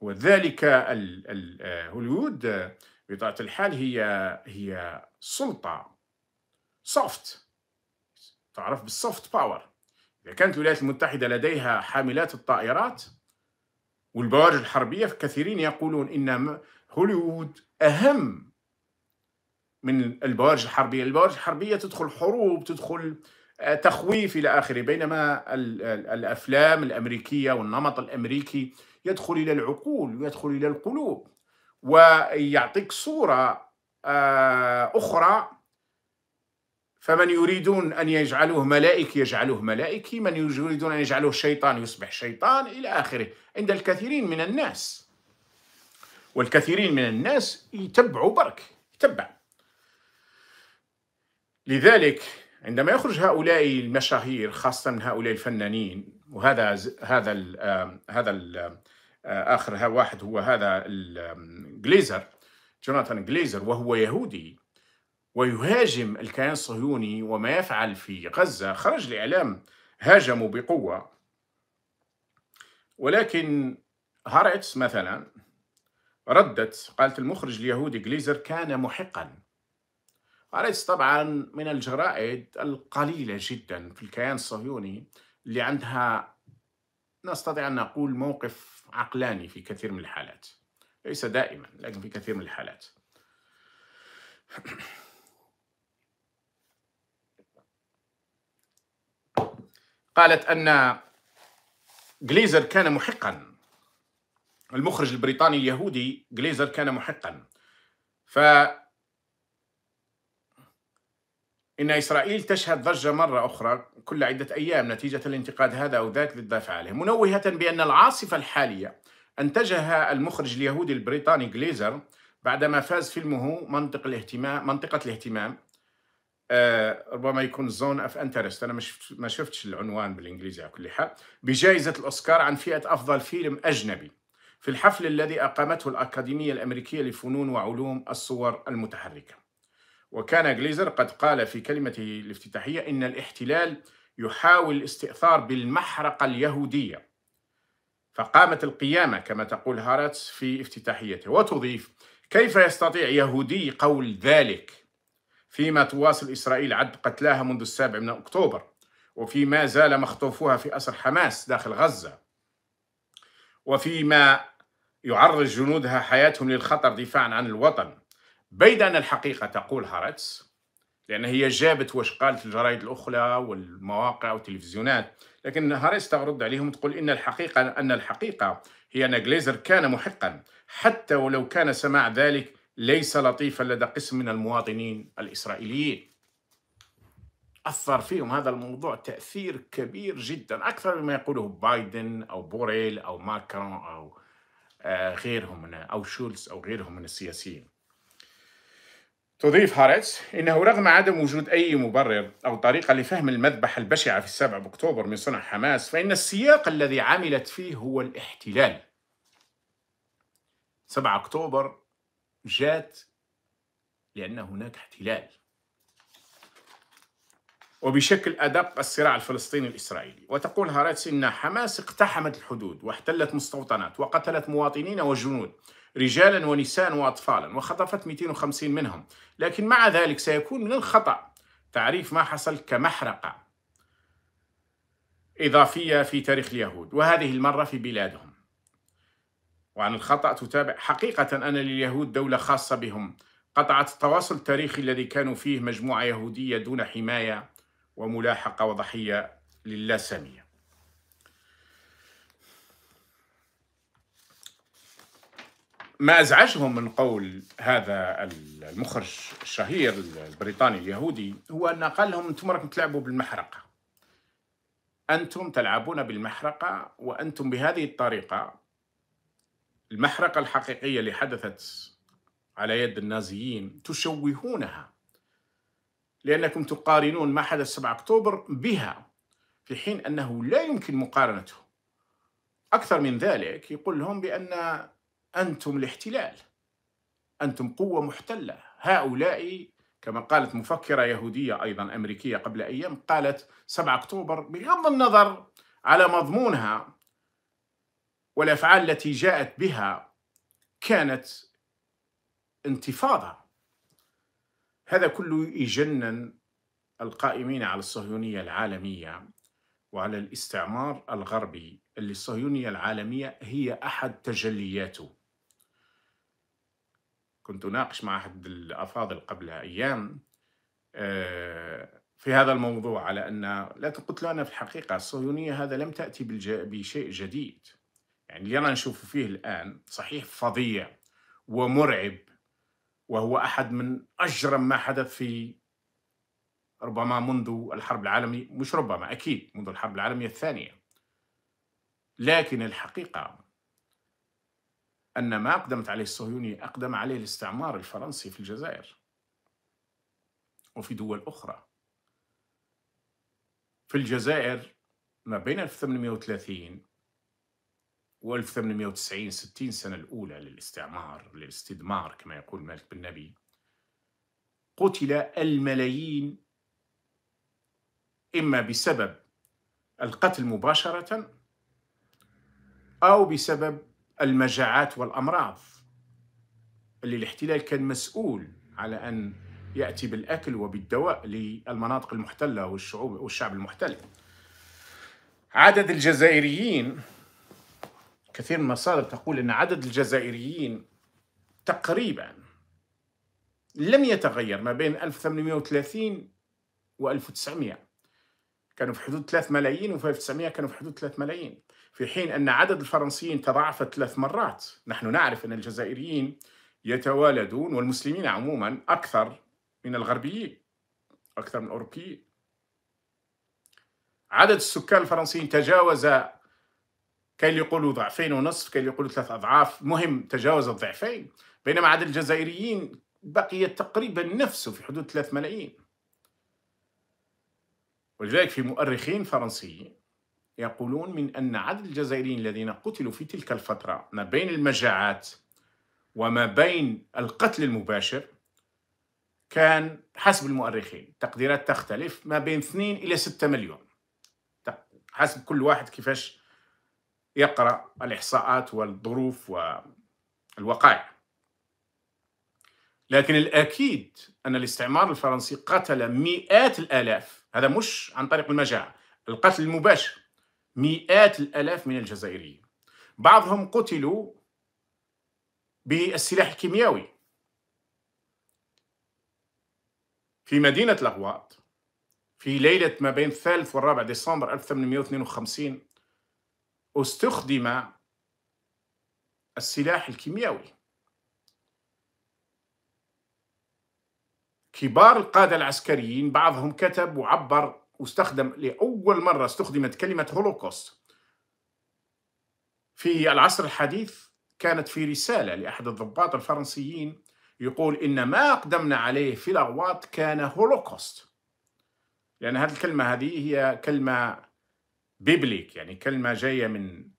وذلك آه، هوليود بطبيعة الحال هي هي سلطة سوفت تعرف بالسوفت باور إذا كانت الولايات المتحدة لديها حاملات الطائرات والبوارج الحربية فكثيرين يقولون إن هوليوود أهم من البوارج الحربية البوارج الحربية تدخل حروب تدخل آه، تخويف إلى آخره بينما الأفلام الأمريكية والنمط الأمريكي يدخل إلى العقول ويدخل إلى القلوب ويعطيك صورة آه، أخرى فمن يريدون أن يجعلوه ملائكي يجعلوه ملائكي من يريدون أن يجعلوه شيطان يصبح شيطان إلى آخره عند الكثيرين من الناس والكثيرين من الناس يتبعوا برك يتبع لذلك عندما يخرج هؤلاء المشاهير خاصة من هؤلاء الفنانين وهذا هذا ال هذا ال آخر واحد هو هذا جليزر جوناثان جليزر وهو يهودي ويهاجم الكيان الصهيوني وما يفعل في غزة خرج الإعلام هاجموا بقوة ولكن هارتس مثلا ردت قالت المخرج اليهودي جليزر كان محقا هارتس طبعا من الجرائد القليلة جدا في الكيان الصهيوني اللي عندها نستطيع أن نقول موقف عقلاني في كثير من الحالات ليس دائما لكن في كثير من الحالات قالت أن جليزر كان محقا المخرج البريطاني اليهودي جليزر كان محقا ف إن إسرائيل تشهد ضجة مرة أخرى كل عدة أيام نتيجة الانتقاد هذا أو ذاك للدافع عليه منوهة بأن العاصفة الحالية أنتجها المخرج اليهودي البريطاني جليزر بعدما فاز فيلمه منطق الاهتمام منطقة الاهتمام آه، ربما يكون زون اوف انترست انا مش ما شفتش العنوان بالانجليزي على كل حال بجائزه الاوسكار عن فئه افضل فيلم اجنبي في الحفل الذي اقامته الاكاديميه الامريكيه لفنون وعلوم الصور المتحركه وكان جليزر قد قال في كلمته الافتتاحيه ان الاحتلال يحاول الاستئثار بالمحرقه اليهوديه فقامت القيامه كما تقول هارتس في افتتاحيته وتضيف كيف يستطيع يهودي قول ذلك فيما تواصل إسرائيل عد قتلاها منذ السابع من أكتوبر وفيما زال مخطوفوها في أسر حماس داخل غزة وفيما يعرض جنودها حياتهم للخطر دفاعا عن الوطن بيد أن الحقيقة تقول هارتس لأن هي جابت واش قالت الجرائد الأخرى والمواقع والتلفزيونات لكن هارتس ترد عليهم تقول إن الحقيقة أن الحقيقة هي أن جليزر كان محقا حتى ولو كان سماع ذلك ليس لطيفا لدى قسم من المواطنين الإسرائيليين أثر فيهم هذا الموضوع تأثير كبير جدا أكثر مما يقوله بايدن أو بوريل أو ماكرون أو آه، غيرهم من أو شولز أو غيرهم من السياسيين تضيف هارتس إنه رغم عدم وجود أي مبرر أو طريقة لفهم المذبحة البشعة في السابع أكتوبر من صنع حماس فإن السياق الذي عملت فيه هو الاحتلال 7 أكتوبر جاءت لأن هناك احتلال وبشكل أدق الصراع الفلسطيني الإسرائيلي وتقول هاراتس إن حماس اقتحمت الحدود واحتلت مستوطنات وقتلت مواطنين وجنود رجالا ونساء وأطفالا وخطفت 250 منهم لكن مع ذلك سيكون من الخطأ تعريف ما حصل كمحرقة إضافية في تاريخ اليهود وهذه المرة في بلادهم وعن الخطأ تتابع حقيقة أن لليهود دولة خاصة بهم قطعت التواصل التاريخي الذي كانوا فيه مجموعة يهودية دون حماية وملاحقة وضحية للاسامية ما أزعجهم من قول هذا المخرج الشهير البريطاني اليهودي هو أن قال لهم أنتم راكم تلعبوا بالمحرقة أنتم تلعبون بالمحرقة وأنتم بهذه الطريقة المحرقة الحقيقية اللي حدثت على يد النازيين تشوهونها لأنكم تقارنون ما حدث 7 أكتوبر بها في حين أنه لا يمكن مقارنته أكثر من ذلك يقول لهم بأن أنتم الاحتلال أنتم قوة محتلة هؤلاء كما قالت مفكرة يهودية أيضا أمريكية قبل أيام قالت 7 أكتوبر بغض النظر على مضمونها والافعال التي جاءت بها كانت انتفاضه هذا كله يجنن القائمين على الصهيونيه العالميه وعلى الاستعمار الغربي اللي الصهيونيه العالميه هي احد تجلياته كنت اناقش مع احد الافاضل قبل ايام آه، في هذا الموضوع على ان لا قلت له انا في الحقيقه الصهيونيه هذا لم تاتي بشيء جديد يعني اللي أنا نشوفه فيه الآن صحيح فظيع ومرعب وهو أحد من أجرم ما حدث في ربما منذ الحرب العالمية مش ربما أكيد منذ الحرب العالمية الثانية لكن الحقيقة أن ما أقدمت عليه الصهيونية أقدم عليه الاستعمار الفرنسي في الجزائر وفي دول أخرى في الجزائر ما بين 1830 و1890 60 سنة الأولى للاستعمار للاستدمار كما يقول مالك بن نبي قتل الملايين إما بسبب القتل مباشرة أو بسبب المجاعات والأمراض اللي الاحتلال كان مسؤول على أن يأتي بالأكل وبالدواء للمناطق المحتلة والشعوب والشعب المحتل عدد الجزائريين كثير من المصادر تقول أن عدد الجزائريين تقريبا لم يتغير ما بين 1830 و 1900 كانوا في حدود 3 ملايين وفي 1900 كانوا في حدود 3 ملايين في حين أن عدد الفرنسيين تضاعف ثلاث مرات نحن نعرف أن الجزائريين يتوالدون والمسلمين عموما أكثر من الغربيين أكثر من الأوروبيين عدد السكان الفرنسيين تجاوز كاين اللي يقولوا ضعفين ونصف كاين اللي يقولوا ثلاث اضعاف مهم تجاوز الضعفين بينما عدد الجزائريين بقي تقريبا نفسه في حدود ثلاث ملايين ولذلك في مؤرخين فرنسيين يقولون من أن عدد الجزائريين الذين قتلوا في تلك الفترة ما بين المجاعات وما بين القتل المباشر كان حسب المؤرخين تقديرات تختلف ما بين 2 إلى 6 مليون حسب كل واحد كيفاش يقرأ الإحصاءات والظروف والوقائع لكن الأكيد أن الاستعمار الفرنسي قتل مئات الآلاف هذا مش عن طريق المجاعة القتل المباشر مئات الآلاف من الجزائريين بعضهم قتلوا بالسلاح الكيميائي في مدينة الاغواط في ليلة ما بين الثالث والرابع ديسمبر 1852 استخدم السلاح الكيميائي كبار القادة العسكريين بعضهم كتب وعبر واستخدم لأول مرة استخدمت كلمة هولوكوست في العصر الحديث كانت في رسالة لأحد الضباط الفرنسيين يقول إن ما أقدمنا عليه في الأغواط كان هولوكوست لأن هذه الكلمة هذه هي كلمة بيبليك يعني كلمة جاية من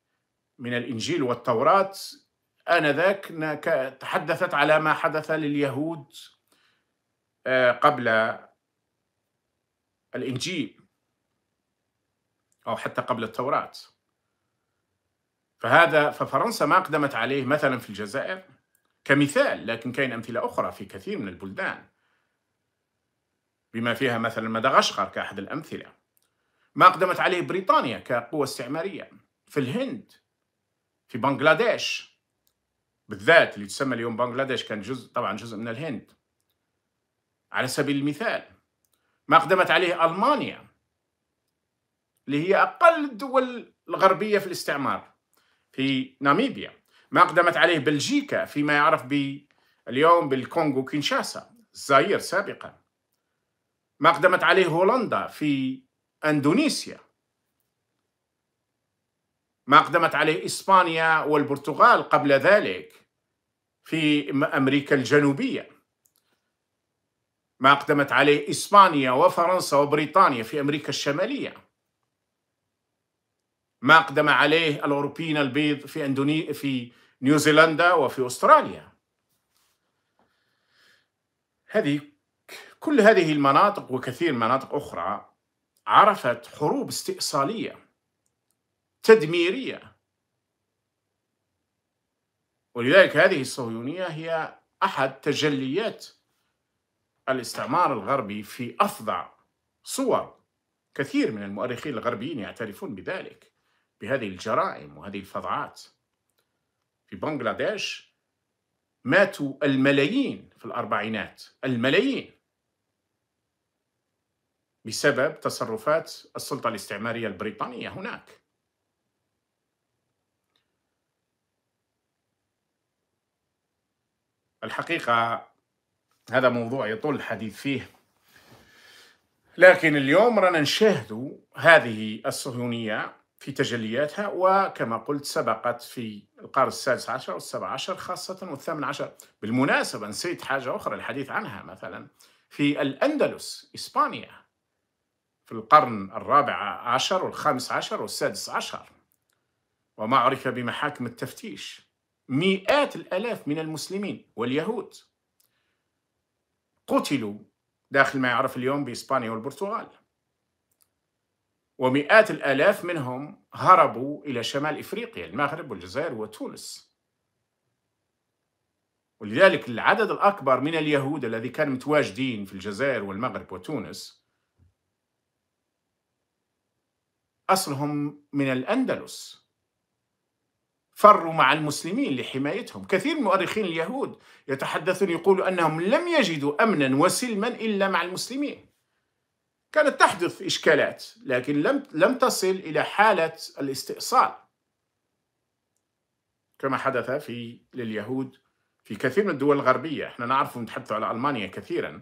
من الإنجيل والتوراة آنذاك تحدثت على ما حدث لليهود آه، قبل الإنجيل أو حتى قبل التوراة فهذا ففرنسا ما اقدمت عليه مثلا في الجزائر كمثال لكن كاين أمثلة أخرى في كثير من البلدان بما فيها مثلا مدغشقر كأحد الأمثلة ما أقدمت عليه بريطانيا كقوة استعمارية في الهند في بنغلاديش بالذات اللي تسمى اليوم بنغلاديش كان جزء طبعا جزء من الهند على سبيل المثال ما أقدمت عليه ألمانيا اللي هي أقل الدول الغربية في الاستعمار في ناميبيا ما أقدمت عليه بلجيكا فيما يعرف اليوم بالكونغو كينشاسا الزاير سابقا ما أقدمت عليه هولندا في أندونيسيا ما أقدمت عليه إسبانيا والبرتغال قبل ذلك في أمريكا الجنوبية ما أقدمت عليه إسبانيا وفرنسا وبريطانيا في أمريكا الشمالية ما أقدم عليه الأوروبيين البيض في أندوني في نيوزيلندا وفي أستراليا هذه كل هذه المناطق وكثير مناطق أخرى عرفت حروب استئصالية تدميرية ولذلك هذه الصهيونية هي أحد تجليات الاستعمار الغربي في أفظع صور كثير من المؤرخين الغربيين يعترفون بذلك بهذه الجرائم وهذه الفظعات في بنغلاديش ماتوا الملايين في الأربعينات الملايين بسبب تصرفات السلطة الاستعمارية البريطانية هناك الحقيقة هذا موضوع يطول الحديث فيه لكن اليوم رانا نشاهد هذه الصهيونية في تجلياتها وكما قلت سبقت في القرن السادس عشر والسابع عشر خاصة والثامن عشر بالمناسبة نسيت حاجة أخرى الحديث عنها مثلا في الأندلس إسبانيا في القرن الرابع عشر والخامس عشر والسادس عشر وما عرف بمحاكم التفتيش مئات الآلاف من المسلمين واليهود قتلوا داخل ما يعرف اليوم بإسبانيا والبرتغال ومئات الآلاف منهم هربوا إلى شمال إفريقيا المغرب والجزائر وتونس ولذلك العدد الأكبر من اليهود الذي كانوا متواجدين في الجزائر والمغرب وتونس أصلهم من الأندلس فروا مع المسلمين لحمايتهم كثير من مؤرخين اليهود يتحدثون يقولوا أنهم لم يجدوا أمنا وسلما إلا مع المسلمين كانت تحدث إشكالات لكن لم, لم تصل إلى حالة الاستئصال كما حدث في لليهود في كثير من الدول الغربية احنا نعرف نتحدث على ألمانيا كثيرا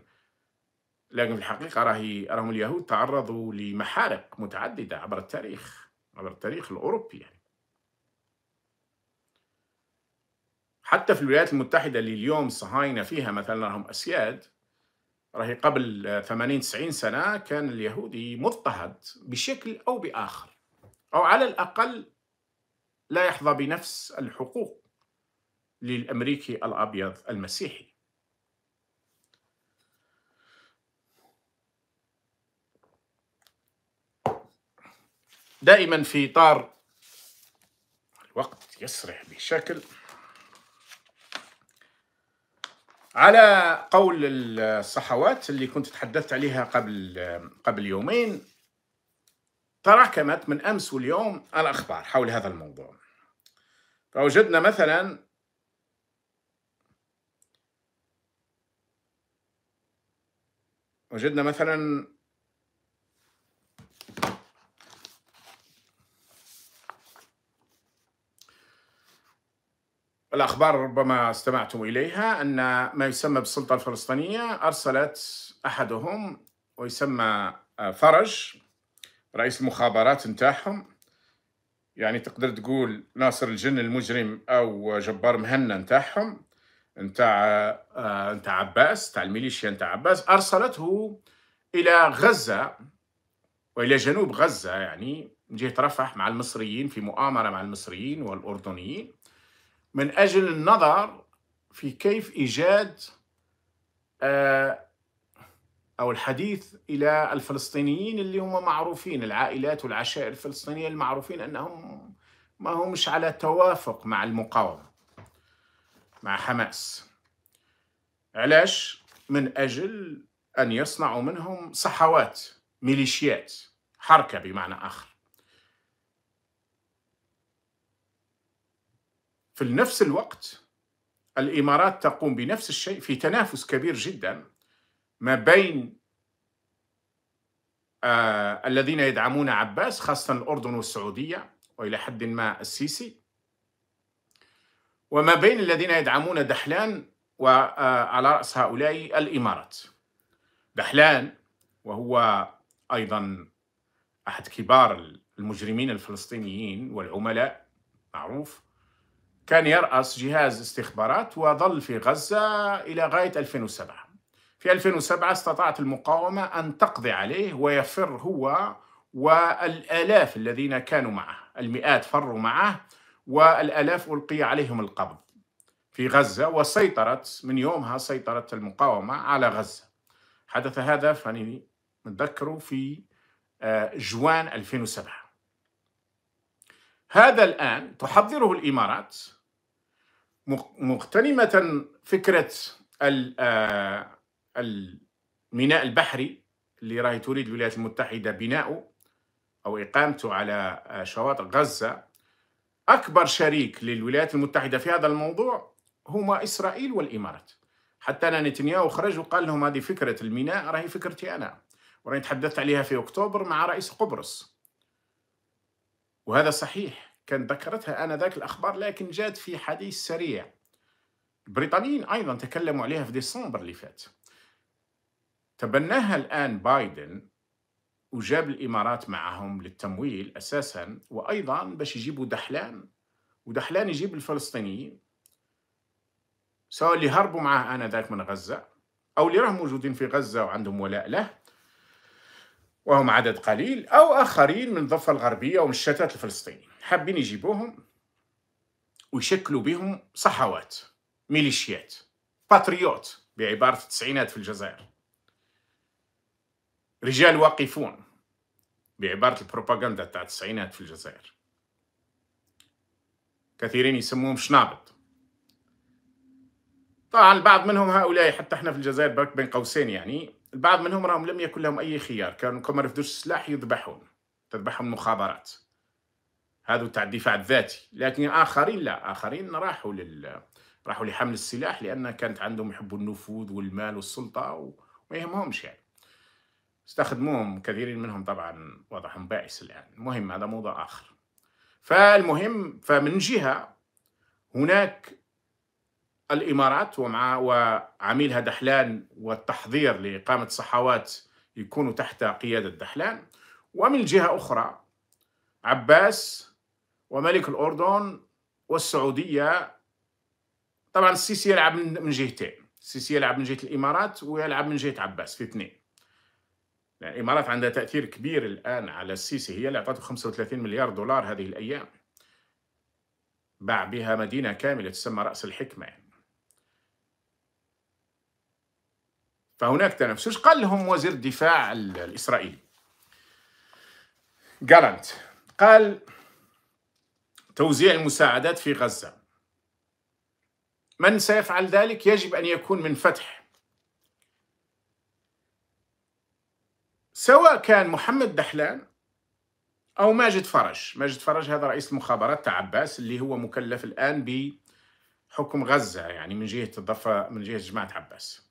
لكن في الحقيقه راهي راهم اليهود تعرضوا لمحارق متعدده عبر التاريخ عبر التاريخ الاوروبي يعني حتى في الولايات المتحده اللي اليوم صهاينة فيها مثلا راهم اسياد راهي قبل 80 90 سنه كان اليهودي مضطهد بشكل او باخر او على الاقل لا يحظى بنفس الحقوق للامريكي الابيض المسيحي دائما في إطار الوقت يسرح بشكل على قول الصحوات اللي كنت تحدثت عليها قبل قبل يومين تراكمت من امس واليوم الاخبار حول هذا الموضوع فوجدنا مثلا وجدنا مثلا الأخبار ربما استمعتم إليها أن ما يسمى بالسلطة الفلسطينية أرسلت أحدهم ويسمى آه، فرج رئيس المخابرات نتاعهم يعني تقدر تقول ناصر الجن المجرم أو جبار مهنا نتاعهم نتاع آه، نتاع عباس نتاع الميليشيا نتاع عباس أرسلته إلى غزة وإلى جنوب غزة يعني من جهة رفح مع المصريين في مؤامرة مع المصريين والأردنيين من أجل النظر في كيف إيجاد آه، أو الحديث إلى الفلسطينيين اللي هم معروفين العائلات والعشائر الفلسطينية المعروفين أنهم ما همش على توافق مع المقاومة مع حماس علاش من أجل أن يصنعوا منهم صحوات ميليشيات حركة بمعنى آخر في نفس الوقت الإمارات تقوم بنفس الشيء في تنافس كبير جدا ما بين آه الذين يدعمون عباس خاصة الأردن والسعودية وإلى حد ما السيسي وما بين الذين يدعمون دحلان وعلى آه، رأس هؤلاء الإمارات دحلان وهو أيضا أحد كبار المجرمين الفلسطينيين والعملاء معروف كان يرأس جهاز استخبارات وظل في غزة إلى غاية 2007 في 2007 استطاعت المقاومة أن تقضي عليه ويفر هو والآلاف الذين كانوا معه المئات فروا معه والآلاف ألقي عليهم القبض في غزة وسيطرت من يومها سيطرت المقاومة على غزة حدث هذا فاني نتذكره في آه، جوان 2007 هذا الآن تحضره الإمارات مغتنمة فكرة الميناء آه، البحري اللي راهي تريد الولايات المتحدة بناؤه أو إقامته على آه، شواطئ غزة أكبر شريك للولايات المتحدة في هذا الموضوع هما إسرائيل والإمارات حتى أنا نتنياهو خرج وقال لهم هذه فكرة الميناء راهي فكرتي أنا وراني تحدثت عليها في أكتوبر مع رئيس قبرص وهذا صحيح كان ذكرتها آنذاك الأخبار لكن جات في حديث سريع البريطانيين أيضا تكلموا عليها في ديسمبر اللي فات تبناها الآن بايدن وجاب الإمارات معهم للتمويل أساسا وأيضا باش يجيبوا دحلان ودحلان يجيب الفلسطينيين سواء اللي هربوا معاه آنذاك من غزة أو اللي راهم موجودين في غزة وعندهم ولاء له وهم عدد قليل أو آخرين من الضفة الغربية الشتات الفلسطيني حابين يجيبوهم ويشكلوا بهم صحوات ميليشيات باتريوت بعبارة التسعينات في الجزائر رجال واقفون بعبارة البروباغندا تاع التسعينات في الجزائر كثيرين يسموهم شنابط طبعا البعض منهم هؤلاء حتى احنا في الجزائر برك بين قوسين يعني البعض منهم راهم لم يكن لهم أي خيار كانوا كما رفدوش السلاح يذبحون تذبحهم المخابرات هذا تاع الدفاع الذاتي لكن آخرين لا آخرين راحوا لل راحوا لحمل السلاح لأن كانت عندهم يحبوا النفوذ والمال والسلطة وما يهمهمش يعني استخدموهم كثيرين منهم طبعا وضعهم بائس الآن المهم هذا موضوع آخر فالمهم فمن جهة هناك الامارات ومع وعميلها دحلان والتحضير لاقامه صحوات يكونوا تحت قياده دحلان ومن جهه اخرى عباس وملك الاردن والسعوديه طبعا السيسي يلعب من جهتين السيسي يلعب من جهه الامارات ويلعب من جهه عباس في اثنين يعني الامارات عندها تاثير كبير الان على السيسي هي اللي اعطته 35 مليار دولار هذه الايام باع بها مدينه كامله تسمى راس الحكمه يعني. فهناك تنافس قال لهم وزير الدفاع الإسرائيلي جالانت قال توزيع المساعدات في غزة من سيفعل ذلك يجب أن يكون من فتح سواء كان محمد دحلان أو ماجد فرج ماجد فرج هذا رئيس المخابرات تاع عباس اللي هو مكلف الآن بحكم غزة يعني من جهة الضفة من جهة جماعة عباس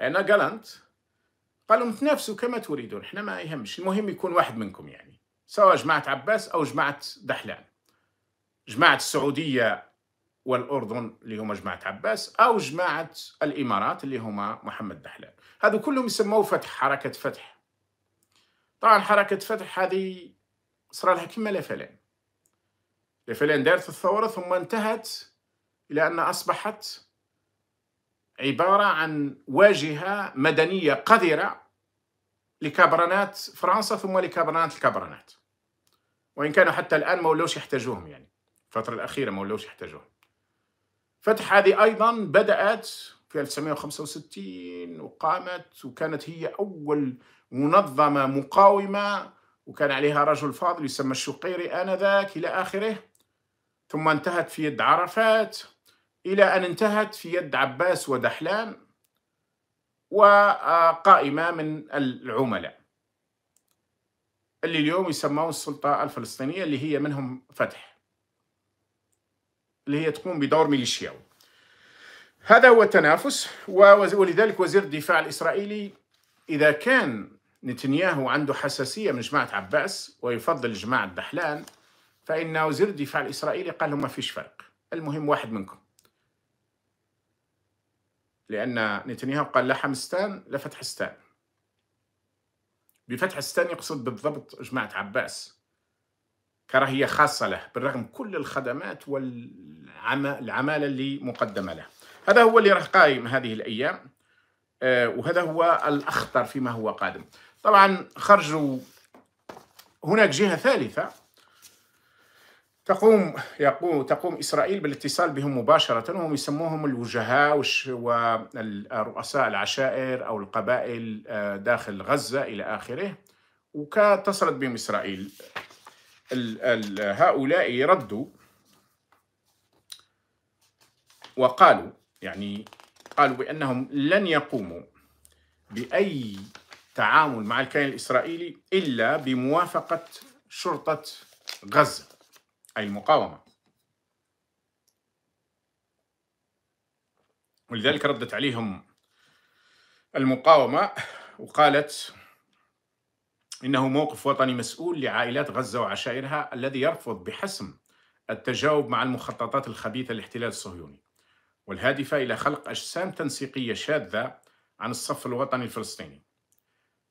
انا جالانت قالوا تنافسوا كما تريدون احنا ما يهمش المهم يكون واحد منكم يعني سواء جماعه عباس او جماعه دحلان جماعه السعوديه والاردن اللي هما جماعه عباس او جماعه الامارات اللي هما محمد دحلان هذو كلهم يسموه فتح حركه فتح طبعا حركه فتح هذه صار لها كما لفلان لفلان دارت الثوره ثم انتهت الى ان اصبحت عبارة عن واجهة مدنية قذرة لكابرانات فرنسا ثم لكابرانات الكابرانات وإن كانوا حتى الآن ما يحتاجوهم يعني الفترة الأخيرة ما يحتاجوهم فتح هذه أيضا بدأت في 1965 وقامت وكانت هي أول منظمة مقاومة وكان عليها رجل فاضل يسمى الشقيري آنذاك إلى آخره ثم انتهت في يد عرفات إلى أن انتهت في يد عباس ودحلان وقائمة من العملاء اللي اليوم يسمون السلطة الفلسطينية اللي هي منهم فتح اللي هي تقوم بدور ميليشياوي هذا هو التنافس ولذلك وزير الدفاع الإسرائيلي إذا كان نتنياهو عنده حساسية من جماعة عباس ويفضل جماعة دحلان فإن وزير الدفاع الإسرائيلي قال لهم ما فيش فرق المهم واحد منكم لأن نتنياهو قال لا حمستان لا فتحستان بفتح ستان يقصد بالضبط جماعة عباس كراهية خاصة له بالرغم كل الخدمات والعمالة اللي مقدمة له هذا هو اللي راه قايم هذه الأيام آه، وهذا هو الأخطر فيما هو قادم طبعا خرجوا هناك جهة ثالثة تقوم يقوم تقوم اسرائيل بالاتصال بهم مباشره وهم يسموهم الوجهاء والرؤساء العشائر او القبائل آه، داخل غزه الى اخره وكاتصلت بهم اسرائيل هؤلاء ردوا وقالوا يعني قالوا بانهم لن يقوموا باي تعامل مع الكيان الاسرائيلي الا بموافقه شرطه غزه أي المقاومة ولذلك ردت عليهم المقاومة وقالت إنه موقف وطني مسؤول لعائلات غزة وعشائرها الذي يرفض بحسم التجاوب مع المخططات الخبيثة للاحتلال الصهيوني والهادفة إلى خلق أجسام تنسيقية شاذة عن الصف الوطني الفلسطيني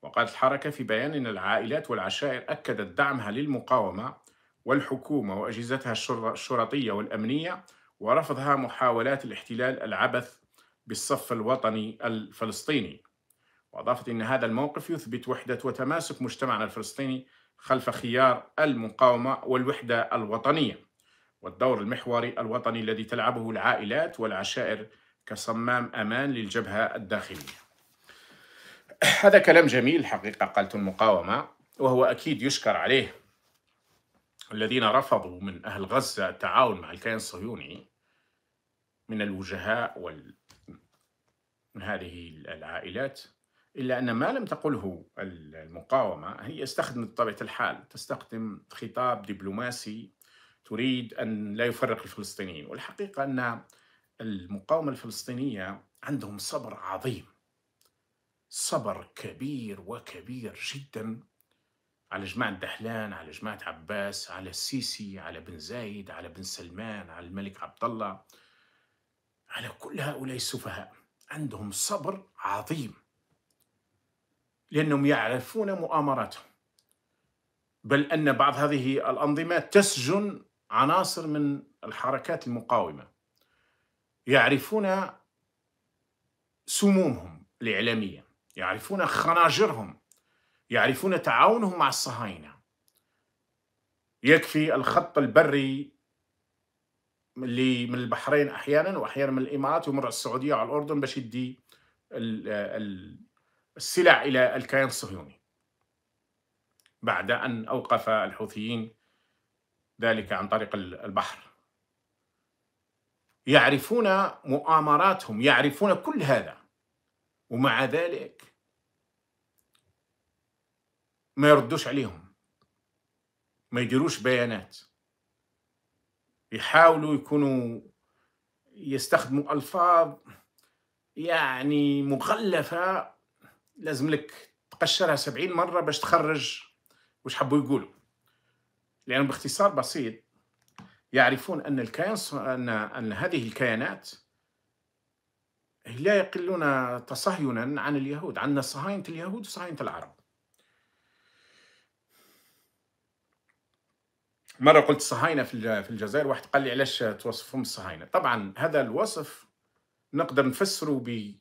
وقالت الحركة في بيان أن العائلات والعشائر أكدت دعمها للمقاومة والحكومة وأجهزتها الشرطية والأمنية ورفضها محاولات الاحتلال العبث بالصف الوطني الفلسطيني وأضافت أن هذا الموقف يثبت وحدة وتماسك مجتمعنا الفلسطيني خلف خيار المقاومة والوحدة الوطنية والدور المحوري الوطني الذي تلعبه العائلات والعشائر كصمام أمان للجبهة الداخلية هذا كلام جميل حقيقة قالت المقاومة وهو أكيد يشكر عليه الذين رفضوا من أهل غزة التعاون مع الكيان الصهيوني من الوجهاء وال من هذه العائلات إلا أن ما لم تقله المقاومة هي استخدمت بطبيعة الحال تستخدم خطاب دبلوماسي تريد أن لا يفرق الفلسطينيين والحقيقة أن المقاومة الفلسطينية عندهم صبر عظيم صبر كبير وكبير جدا على جماعة دحلان على جماعة عباس على السيسي على بن زايد على بن سلمان على الملك عبد الله على كل هؤلاء السفهاء عندهم صبر عظيم لأنهم يعرفون مؤامراتهم بل أن بعض هذه الأنظمة تسجن عناصر من الحركات المقاومة يعرفون سمومهم الإعلامية يعرفون خناجرهم يعرفون تعاونهم مع الصهاينة يكفي الخط البري اللي من البحرين أحيانا وأحيانا من الإمارات ومر السعودية على الأردن باش يدي السلع إلى الكيان الصهيوني بعد أن أوقف الحوثيين ذلك عن طريق البحر يعرفون مؤامراتهم يعرفون كل هذا ومع ذلك ما يردوش عليهم ما يديروش بيانات يحاولوا يكونوا يستخدموا ألفاظ يعني مغلفة لازم لك تقشرها سبعين مرة باش تخرج وش حبوا يقولوا لأن يعني باختصار بسيط يعرفون أن الكيان أن أن هذه الكيانات لا يقلون تصهينا عن اليهود عن صهاينة اليهود وصهاينة العرب مره قلت صهاينه في الجزائر واحد قال لي علاش توصفهم الصهاينه طبعا هذا الوصف نقدر نفسره ب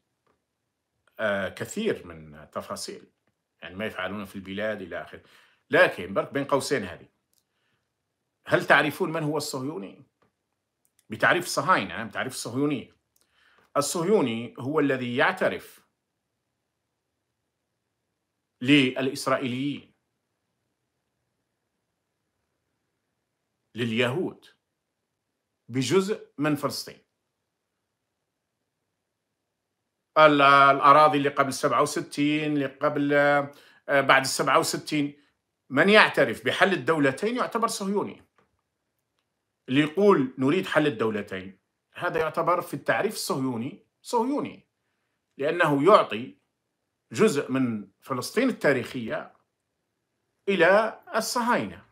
آه، كثير من التفاصيل يعني ما يفعلون في البلاد الى اخره لكن برك بين قوسين هذه هل تعرفون من هو الصهيوني بتعريف الصهاينه بتعريف الصهيونيه الصهيوني هو الذي يعترف للاسرائيليين لليهود بجزء من فلسطين الأراضي اللي قبل 67 اللي قبل آه، بعد 67 من يعترف بحل الدولتين يعتبر صهيوني اللي يقول نريد حل الدولتين هذا يعتبر في التعريف الصهيوني صهيوني لأنه يعطي جزء من فلسطين التاريخية إلى الصهاينة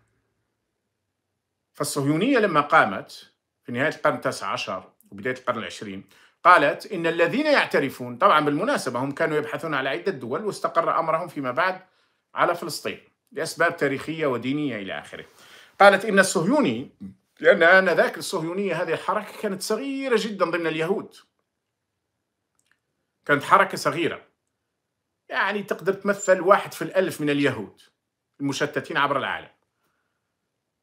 فالصهيونية لما قامت في نهاية القرن التاسع عشر وبداية القرن العشرين قالت إن الذين يعترفون طبعا بالمناسبة هم كانوا يبحثون على عدة دول واستقر أمرهم فيما بعد على فلسطين لأسباب تاريخية ودينية إلى آخره قالت إن الصهيوني لأن آنذاك الصهيونية هذه الحركة كانت صغيرة جدا ضمن اليهود كانت حركة صغيرة يعني تقدر تمثل واحد في الألف من اليهود المشتتين عبر العالم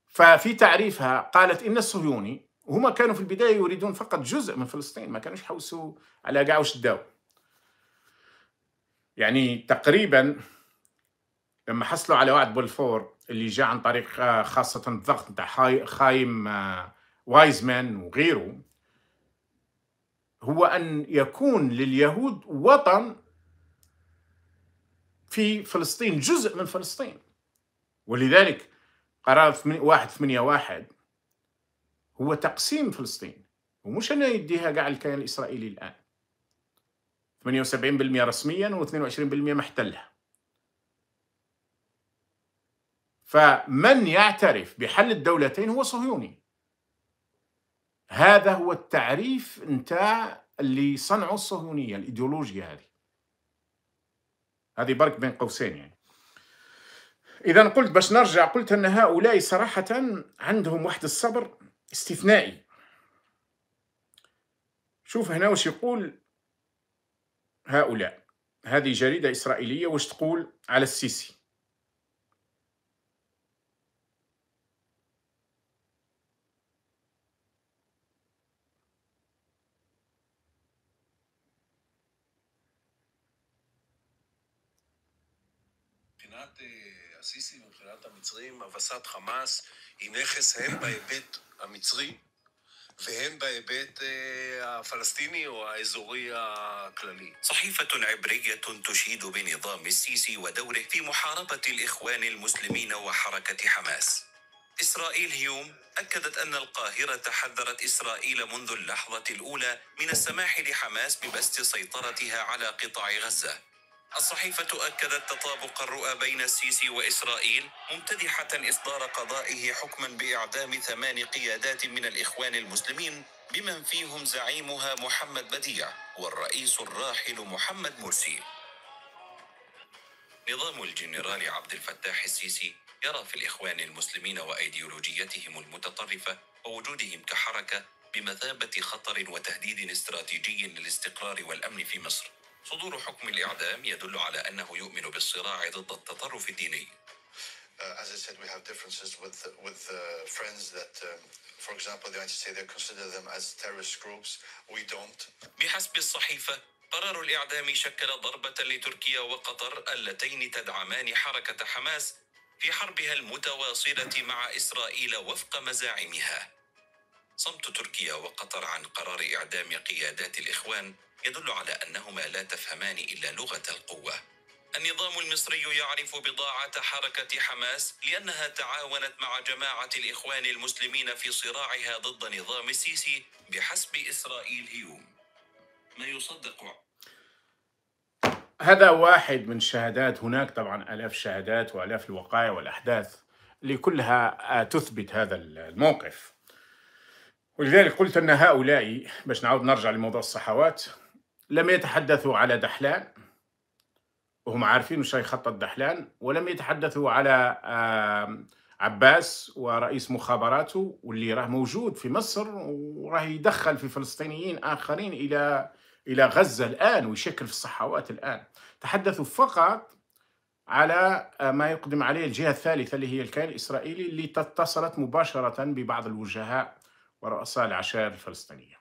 ففي تعريفها قالت إن الصهيوني هما كانوا في البداية يريدون فقط جزء من فلسطين ما كانوش يحوسوا على قاع وشداو يعني تقريبا لما حصلوا على وعد بولفور اللي جاء عن طريق آه، خاصة الضغط نتاع خايم آه، وايزمان وغيره هو أن يكون لليهود وطن في فلسطين جزء من فلسطين ولذلك قرار 181 هو تقسيم فلسطين ومش أنا يديها كاع الكيان الإسرائيلي الآن 78% رسميا و22% محتلها فمن يعترف بحل الدولتين هو صهيوني هذا هو التعريف نتاع اللي صنعوا الصهيونيه الايديولوجيا هذه هذه برك بين قوسين يعني اذا قلت باش نرجع قلت ان هؤلاء صراحه عندهم واحد الصبر استثنائي شوف هنا واش يقول هؤلاء هذه جريده اسرائيليه واش تقول على السيسي המצרים, הבסת חמאס, היא נכס הן בהיבט המצרי והן בהיבט הפלסטיני או האזורי הכללי. صحيفة عبرية تشيد بنظام السيسي ودوره في محاربة الإخوان المسلمين وحركة حماس. إسرائيل هيوم أكدت أن القاهرة حذرت إسرائيل منذ اللحظة الأولى من السماح لحماس ببسط سيطرتها على قطاع غزة الصحيفة أكدت تطابق الرؤى بين السيسي وإسرائيل ممتدحة إصدار قضائه حكما بإعدام ثمان قيادات من الإخوان المسلمين بمن فيهم زعيمها محمد بديع والرئيس الراحل محمد مرسي نظام الجنرال عبد الفتاح السيسي يرى في الإخوان المسلمين وأيديولوجيتهم المتطرفة ووجودهم كحركة بمثابة خطر وتهديد استراتيجي للاستقرار والأمن في مصر صدور حكم الإعدام يدل على أنه يؤمن بالصراع ضد التطرف الديني Uh, as I said, we have differences with with uh, friends that, um, for example, the United States they consider them as terrorist groups. We don't. بحسب الصحيفة قرار الإعدام شكل ضربة لتركيا وقطر اللتين تدعمان حركة حماس في حربها المتواصلة مع إسرائيل وفق مزاعمها. صمت تركيا وقطر عن قرار إعدام قيادات الإخوان يدل على انهما لا تفهمان الا لغه القوه. النظام المصري يعرف بضاعه حركه حماس لانها تعاونت مع جماعه الاخوان المسلمين في صراعها ضد نظام السيسي بحسب اسرائيل هيوم. ما يصدق هذا واحد من الشهادات هناك طبعا الاف الشهادات والاف الوقائع والاحداث اللي كلها تثبت هذا الموقف ولذلك قلت ان هؤلاء باش نعود نرجع لموضوع الصحوات لم يتحدثوا على دحلان وهم عارفين وش يخطط دحلان ولم يتحدثوا على عباس ورئيس مخابراته واللي راه موجود في مصر وراه يدخل في فلسطينيين اخرين الى الى غزه الان ويشكل في الصحوات الان تحدثوا فقط على آه، ما يقدم عليه الجهه الثالثه اللي هي الكيان الاسرائيلي اللي اتصلت مباشره ببعض الوجهاء ورؤساء العشائر الفلسطينيه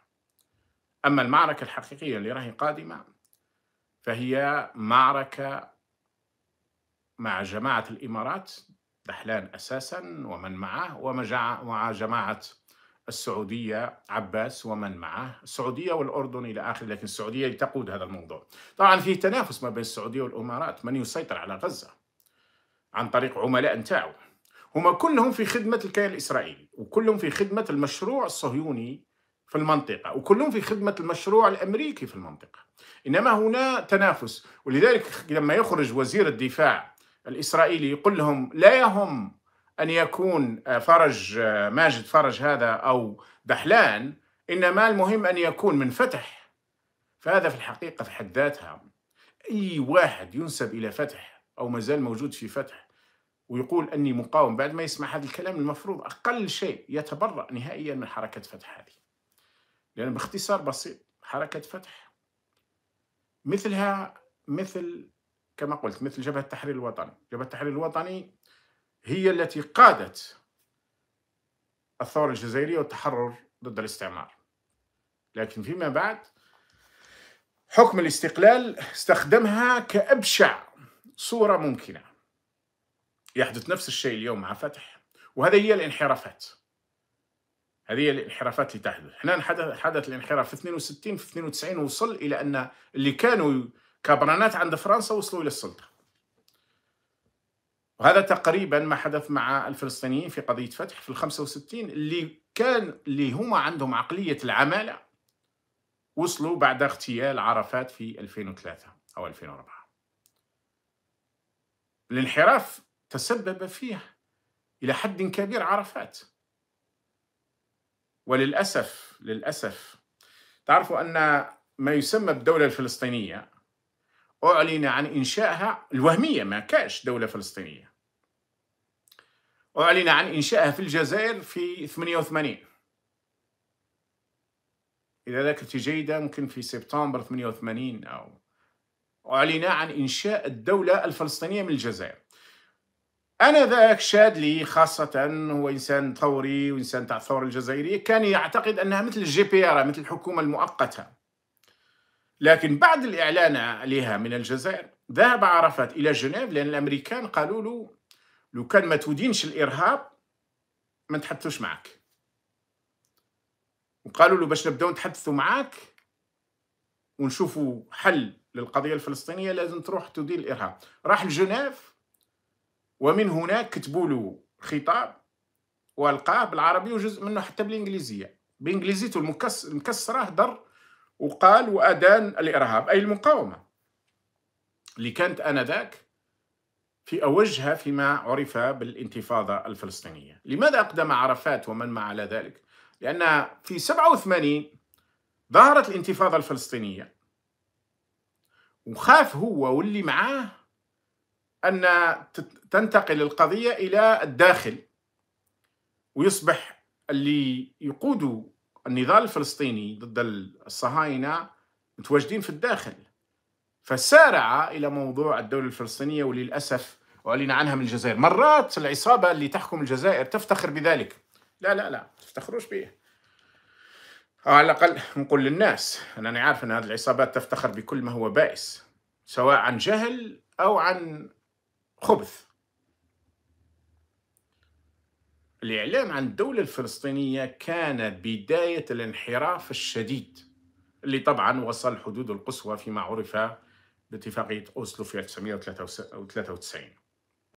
أما المعركة الحقيقية اللي راهي قادمة فهي معركة مع جماعة الإمارات دحلان أساسا ومن معه ومع جماعة السعودية عباس ومن معه السعودية والأردن إلى آخره لكن السعودية تقود هذا الموضوع طبعا فيه تنافس ما بين السعودية والإمارات من يسيطر على غزة عن طريق عملاء نتاعو هما كلهم في خدمة الكيان الإسرائيلي وكلهم في خدمة المشروع الصهيوني في المنطقة وكلهم في خدمة المشروع الأمريكي في المنطقة إنما هنا تنافس ولذلك لما يخرج وزير الدفاع الإسرائيلي يقول لهم لا يهم أن يكون فرج ماجد فرج هذا أو دحلان إنما المهم أن يكون من فتح فهذا في الحقيقة في حد ذاتها أي واحد ينسب إلى فتح أو مازال موجود في فتح ويقول أني مقاوم بعد ما يسمع هذا الكلام المفروض أقل شيء يتبرأ نهائيا من حركة فتح هذه لأن باختصار بسيط حركة فتح مثلها مثل كما قلت مثل جبهة التحرير الوطني جبهة التحرير الوطني هي التي قادت الثورة الجزائرية والتحرر ضد الاستعمار لكن فيما بعد حكم الاستقلال استخدمها كأبشع صورة ممكنة يحدث نفس الشيء اليوم مع فتح وهذه هي الانحرافات هذه هي الانحرافات اللي تحدث هنا حدث, حدث الانحراف في 62 في 92 وصل إلى أن اللي كانوا كبرانات عند فرنسا وصلوا إلى السلطة وهذا تقريبا ما حدث مع الفلسطينيين في قضية فتح في ال 65 اللي كان اللي هما عندهم عقلية العمالة وصلوا بعد اغتيال عرفات في 2003 أو 2004 الانحراف تسبب فيه إلى حد كبير عرفات وللأسف للأسف تعرفوا أن ما يسمى بالدولة الفلسطينية أعلن عن إنشائها الوهمية ما كاش دولة فلسطينية أعلن عن إنشائها في الجزائر في 88 إذا ذكرت جيدة ممكن في سبتمبر 88 أو أعلن عن إنشاء الدولة الفلسطينية من الجزائر أنا ذاك شاد لي خاصة هو إنسان ثوري وإنسان تاع الثورة الجزائرية كان يعتقد أنها مثل الجي بي آر مثل الحكومة المؤقتة لكن بعد الإعلان عليها من الجزائر ذهب عرفات إلى جنيف لأن الأمريكان قالوا له لو كان ما تودينش الإرهاب ما نتحدثوش معك وقالوا له باش نبداو نتحدثوا معاك ونشوفوا حل للقضية الفلسطينية لازم تروح تدين الإرهاب راح لجنيف ومن هناك كتبوا له خطاب والقاه بالعربي وجزء منه حتى بالانجليزيه بانجليزيته المكسره در وقال وادان الارهاب اي المقاومه اللي كانت انذاك في اوجها فيما عرف بالانتفاضه الفلسطينيه لماذا اقدم عرفات ومن مع على ذلك لان في 87 ظهرت الانتفاضه الفلسطينيه وخاف هو واللي معاه أن تنتقل القضية إلى الداخل ويصبح اللي يقودوا النضال الفلسطيني ضد الصهاينة متواجدين في الداخل فسارع إلى موضوع الدولة الفلسطينية وللأسف أعلن عنها من الجزائر مرات العصابة اللي تحكم الجزائر تفتخر بذلك لا لا لا تفتخروش به على الأقل نقول للناس أنا عارف أن هذه العصابات تفتخر بكل ما هو بائس سواء عن جهل أو عن خبث الإعلان عن الدولة الفلسطينية كان بداية الانحراف الشديد اللي طبعا وصل الحدود القصوى فيما عرف باتفاقية أوسلو في 1993